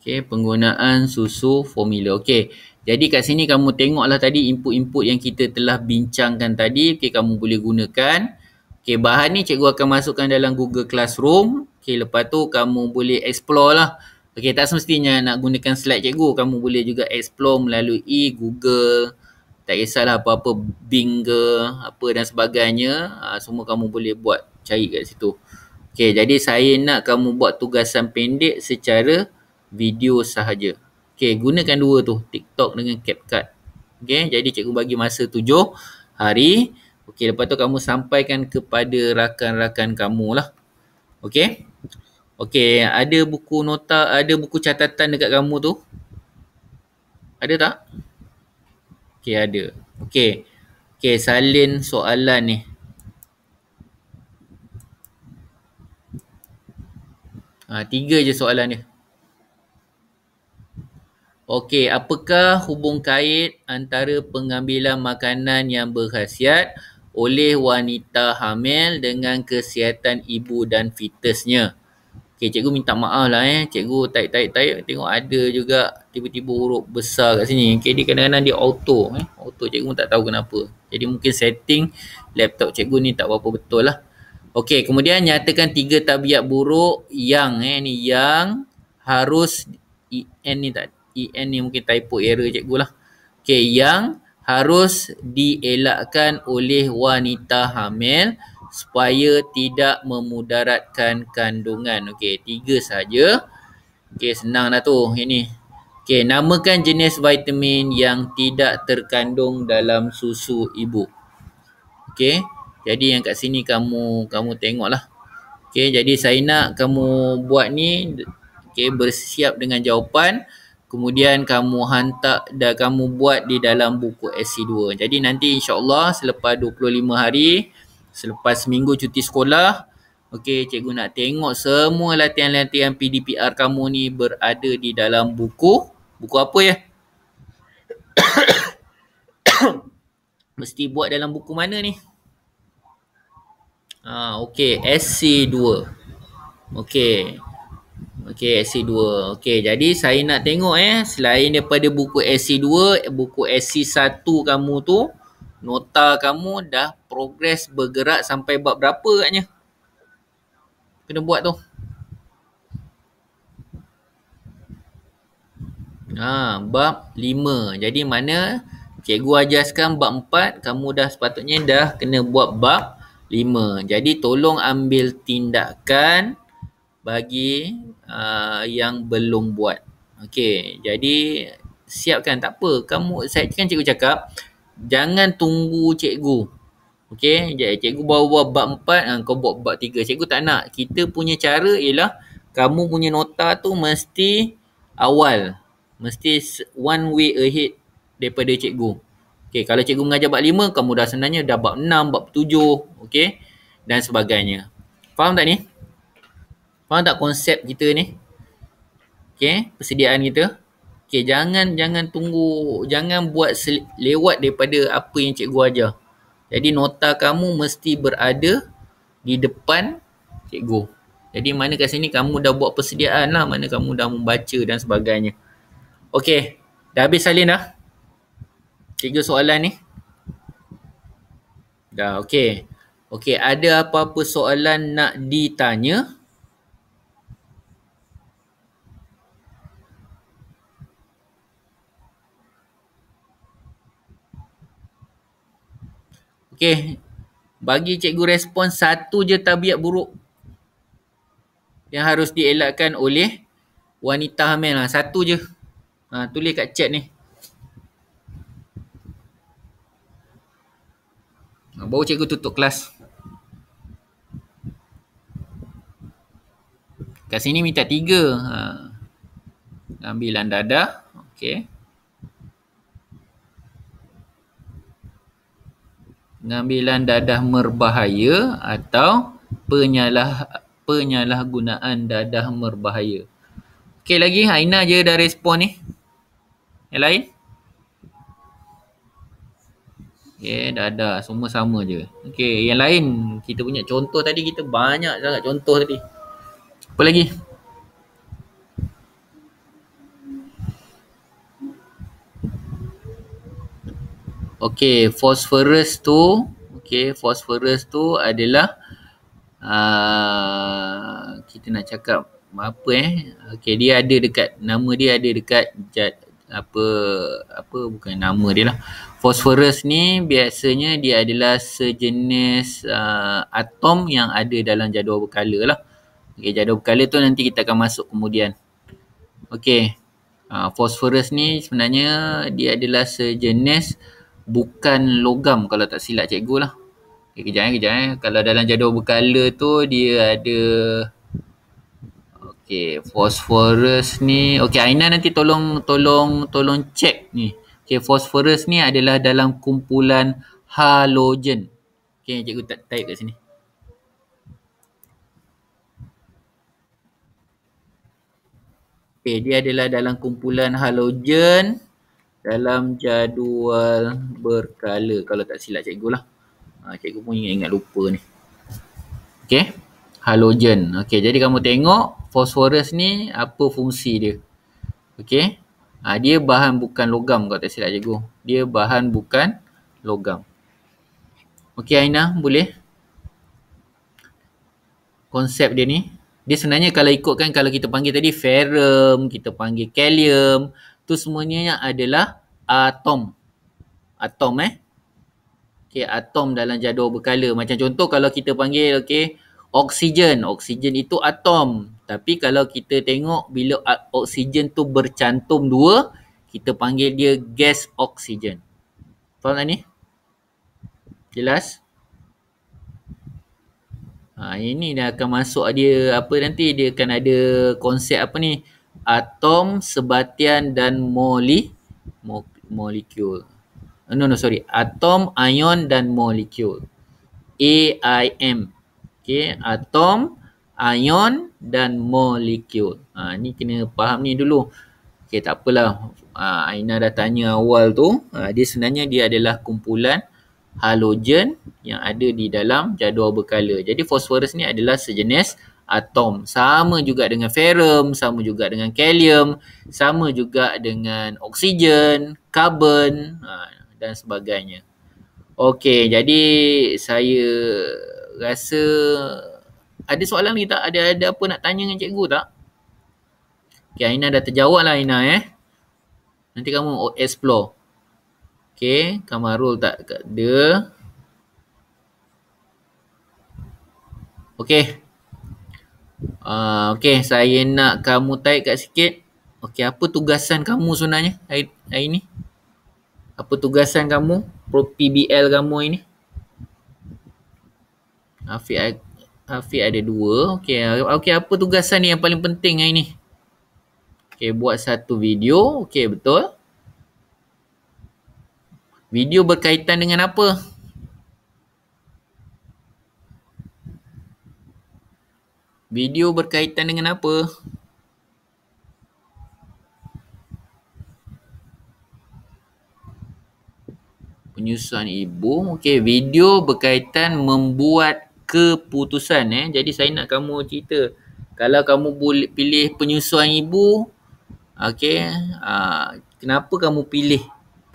Okay, penggunaan susu formula. Okey, jadi kat sini kamu tengoklah tadi input-input yang kita telah bincangkan tadi. Okey, kamu boleh gunakan. Okey, bahan ni cikgu akan masukkan dalam Google Classroom. Okey, lepas tu kamu boleh explore lah. Okay, tak semestinya nak gunakan slide cikgu. Kamu boleh juga explore melalui Google tak kisahlah apa-apa bing ke apa dan sebagainya ha, semua kamu boleh buat cari kat situ. Okey jadi saya nak kamu buat tugasan pendek secara video sahaja. Okay, gunakan dua tu, TikTok dengan CapCut. Okay, jadi cikgu bagi masa tujuh hari. Okay, lepas tu kamu sampaikan kepada rakan-rakan kamu lah. Okay? Okay, ada buku nota, ada buku catatan dekat kamu tu? Ada tak? Okay, ada. Okay. Okay, salin soalan ni. Ha, tiga je soalan dia. Okey, apakah hubung kait antara pengambilan makanan yang berkhasiat oleh wanita hamil dengan kesihatan ibu dan fetusnya? Okey, cikgu minta maaf lah eh. Cikgu taik-taik-taik tengok ada juga tiba-tiba huruf besar kat sini. Okey, dia kadang-kadang dia auto eh. Auto cikgu tak tahu kenapa. Jadi mungkin setting laptop cikgu ni tak berapa betul lah. Okey, kemudian nyatakan tiga tabiat buruk yang eh ni yang harus N ni tak EN ni mungkin typo error cikgu lah. Okay, yang harus dielakkan oleh wanita hamil supaya tidak memudaratkan kandungan. Okay, tiga saja. Okay, senang dah tu. Ini. Okay, namakan jenis vitamin yang tidak terkandung dalam susu ibu. Okay, jadi yang kat sini kamu kamu tengoklah. Okay, jadi saya nak kamu buat ni okay, bersiap dengan jawapan kemudian kamu hantar dan kamu buat di dalam buku SC2. Jadi nanti insyaAllah selepas 25 hari, selepas seminggu cuti sekolah, okey cikgu nak tengok semua latihan-latihan PDPR kamu ni berada di dalam buku. Buku apa ya? Mesti buat dalam buku mana ni? Ah, okey, SC2. Okey. Okey, SC2. Okey, jadi saya nak tengok eh selain daripada buku SC2, buku SC1 kamu tu nota kamu dah progres bergerak sampai bab berapa katnya? Kena buat tu. Ha, bab 5. Jadi mana cikgu ajarkan bab 4, kamu dah sepatutnya dah kena buat bab 5. Jadi tolong ambil tindakan bagi uh, yang belum buat. Okey, jadi siapkan tak apa. Kamu saya kan cikgu cakap jangan tunggu cikgu. Okey, jadi cikgu bawa bab 4 dan ah, kau buat bab 3. Cikgu tak nak. Kita punya cara ialah kamu punya nota tu mesti awal. Mesti one way ahead daripada cikgu. Okey, kalau cikgu mengajar bab 5, kamu dah sebenarnya dah bab 6, bab 7, okey dan sebagainya. Faham tak ni? Faham tak konsep kita ni? Okay, persediaan kita. Okay, jangan jangan tunggu, jangan buat sel- lewat daripada apa yang cikgu ajar. Jadi nota kamu mesti berada di depan cikgu. Jadi mana kat sini kamu dah buat persediaan lah, mana kamu dah membaca dan sebagainya. Okay, dah habis Salin dah? Cikgu soalan ni? Dah, okay. Okay, ada apa-apa soalan nak ditanya? Okay. Okay. Bagi cikgu respon satu je tabiat buruk yang harus dielakkan oleh wanita hamil lah. Satu je. Ha, tulis kat chat ni. Ha, baru cikgu tutup kelas. Kat sini minta tiga. Ha. Ambilan dada. Okay. pengambilan dadah merbahaya atau penyalah penyalahgunaan dadah merbahaya. Okey lagi Aina je dah respon ni. Yang lain? Okey, dadah semua sama je. Okey, yang lain kita punya contoh tadi kita banyak sangat contoh tadi. Apa lagi? Okey, fosforus tu, okey, fosforus tu adalah uh, kita nak cakap apa eh? Okey, dia ada dekat nama dia ada dekat jad, apa apa bukan nama dia lah. Fosforus ni biasanya dia adalah sejenis uh, atom yang ada dalam jadual berkala lah. Okey, jadual berkala tu nanti kita akan masuk kemudian. Okey. Uh, phosphorus ni sebenarnya dia adalah sejenis bukan logam kalau tak silap cikgu lah. Okay, kejap eh, kejap eh. Kalau dalam jadual berkala tu dia ada Okay, phosphorus ni. Okay, Aina nanti tolong tolong tolong check ni. Okay, phosphorus ni adalah dalam kumpulan halogen. Okay, cikgu tak type kat sini. Okay, dia adalah dalam kumpulan halogen dalam jadual berkala kalau tak silap cikgu lah ha, cikgu pun ingat-ingat lupa ni okay halogen okay jadi kamu tengok fosforus ni apa fungsi dia okay ha, ah, dia bahan bukan logam kalau tak silap cikgu dia bahan bukan logam okay Aina boleh konsep dia ni dia sebenarnya kalau ikutkan kalau kita panggil tadi ferum kita panggil kalium tu semuanya adalah atom. Atom eh. Okey, atom dalam jadual berkala. Macam contoh kalau kita panggil okey, oksigen. Oksigen itu atom. Tapi kalau kita tengok bila oksigen tu bercantum dua, kita panggil dia gas oksigen. Faham tak ni? Jelas? Ha, ini dia akan masuk dia apa nanti dia akan ada konsep apa ni atom, sebatian dan moli, mo, molekul. Eh, no no sorry, atom, ion dan molekul. A I M. Okey, atom, ion dan molekul. Ha ni kena faham ni dulu. Okey, tak apalah. Ha, Aina dah tanya awal tu, ha, dia sebenarnya dia adalah kumpulan halogen yang ada di dalam jadual berkala. Jadi fosforus ni adalah sejenis atom. Sama juga dengan ferum, sama juga dengan kalium, sama juga dengan oksigen, karbon ha, dan sebagainya. Okey, jadi saya rasa ada soalan lagi tak? Ada ada apa nak tanya dengan cikgu tak? Okey, Aina dah terjawab lah Aina eh. Nanti kamu explore. Okey, Kamarul tak ada. Okey, Uh, ah, okay, saya nak kamu taik kat sikit. Okay, apa tugasan kamu sebenarnya hari, hari ni? Apa tugasan kamu? Pro PBL kamu ini? Afiq, Afiq ada dua. Okay, okay apa tugasan ni yang paling penting hari ni? Okay, buat satu video. Okay, betul. Video berkaitan dengan Apa? Video berkaitan dengan apa? Penyusuan ibu. Okey, video berkaitan membuat keputusan eh. Jadi saya nak kamu cerita kalau kamu boleh pilih penyusuan ibu, okey, ah, kenapa kamu pilih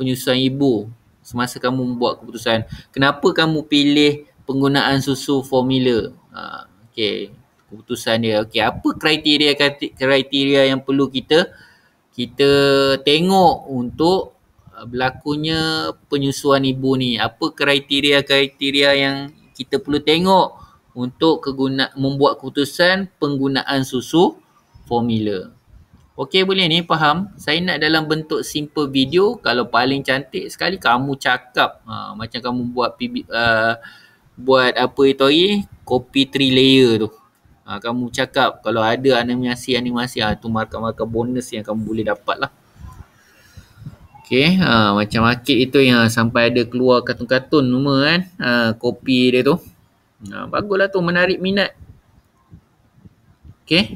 penyusuan ibu semasa kamu membuat keputusan? Kenapa kamu pilih penggunaan susu formula? Aa, ah, okay keputusan dia. Okey, apa kriteria kriteria yang perlu kita kita tengok untuk uh, berlakunya penyusuan ibu ni? Apa kriteria-kriteria yang kita perlu tengok untuk keguna, membuat keputusan penggunaan susu formula? Okey boleh ni faham? Saya nak dalam bentuk simple video kalau paling cantik sekali kamu cakap ha, macam kamu buat uh, buat apa itu hari? Copy three layer tu ha, kamu cakap kalau ada animasi-animasi ha, ah, tu markah-markah bonus yang kamu boleh dapat lah Okay, ha, ah, macam market itu yang sampai ada keluar kartun katun semua kan ha, Kopi dia tu ha, Baguslah tu menarik minat Okay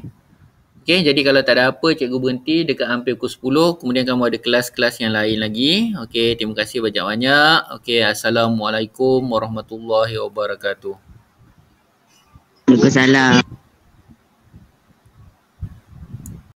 Okay, jadi kalau tak ada apa cikgu berhenti dekat hampir pukul 10 Kemudian kamu ada kelas-kelas yang lain lagi Okay, terima kasih banyak-banyak Okay, Assalamualaikum Warahmatullahi Wabarakatuh Waalaikumsalam okay.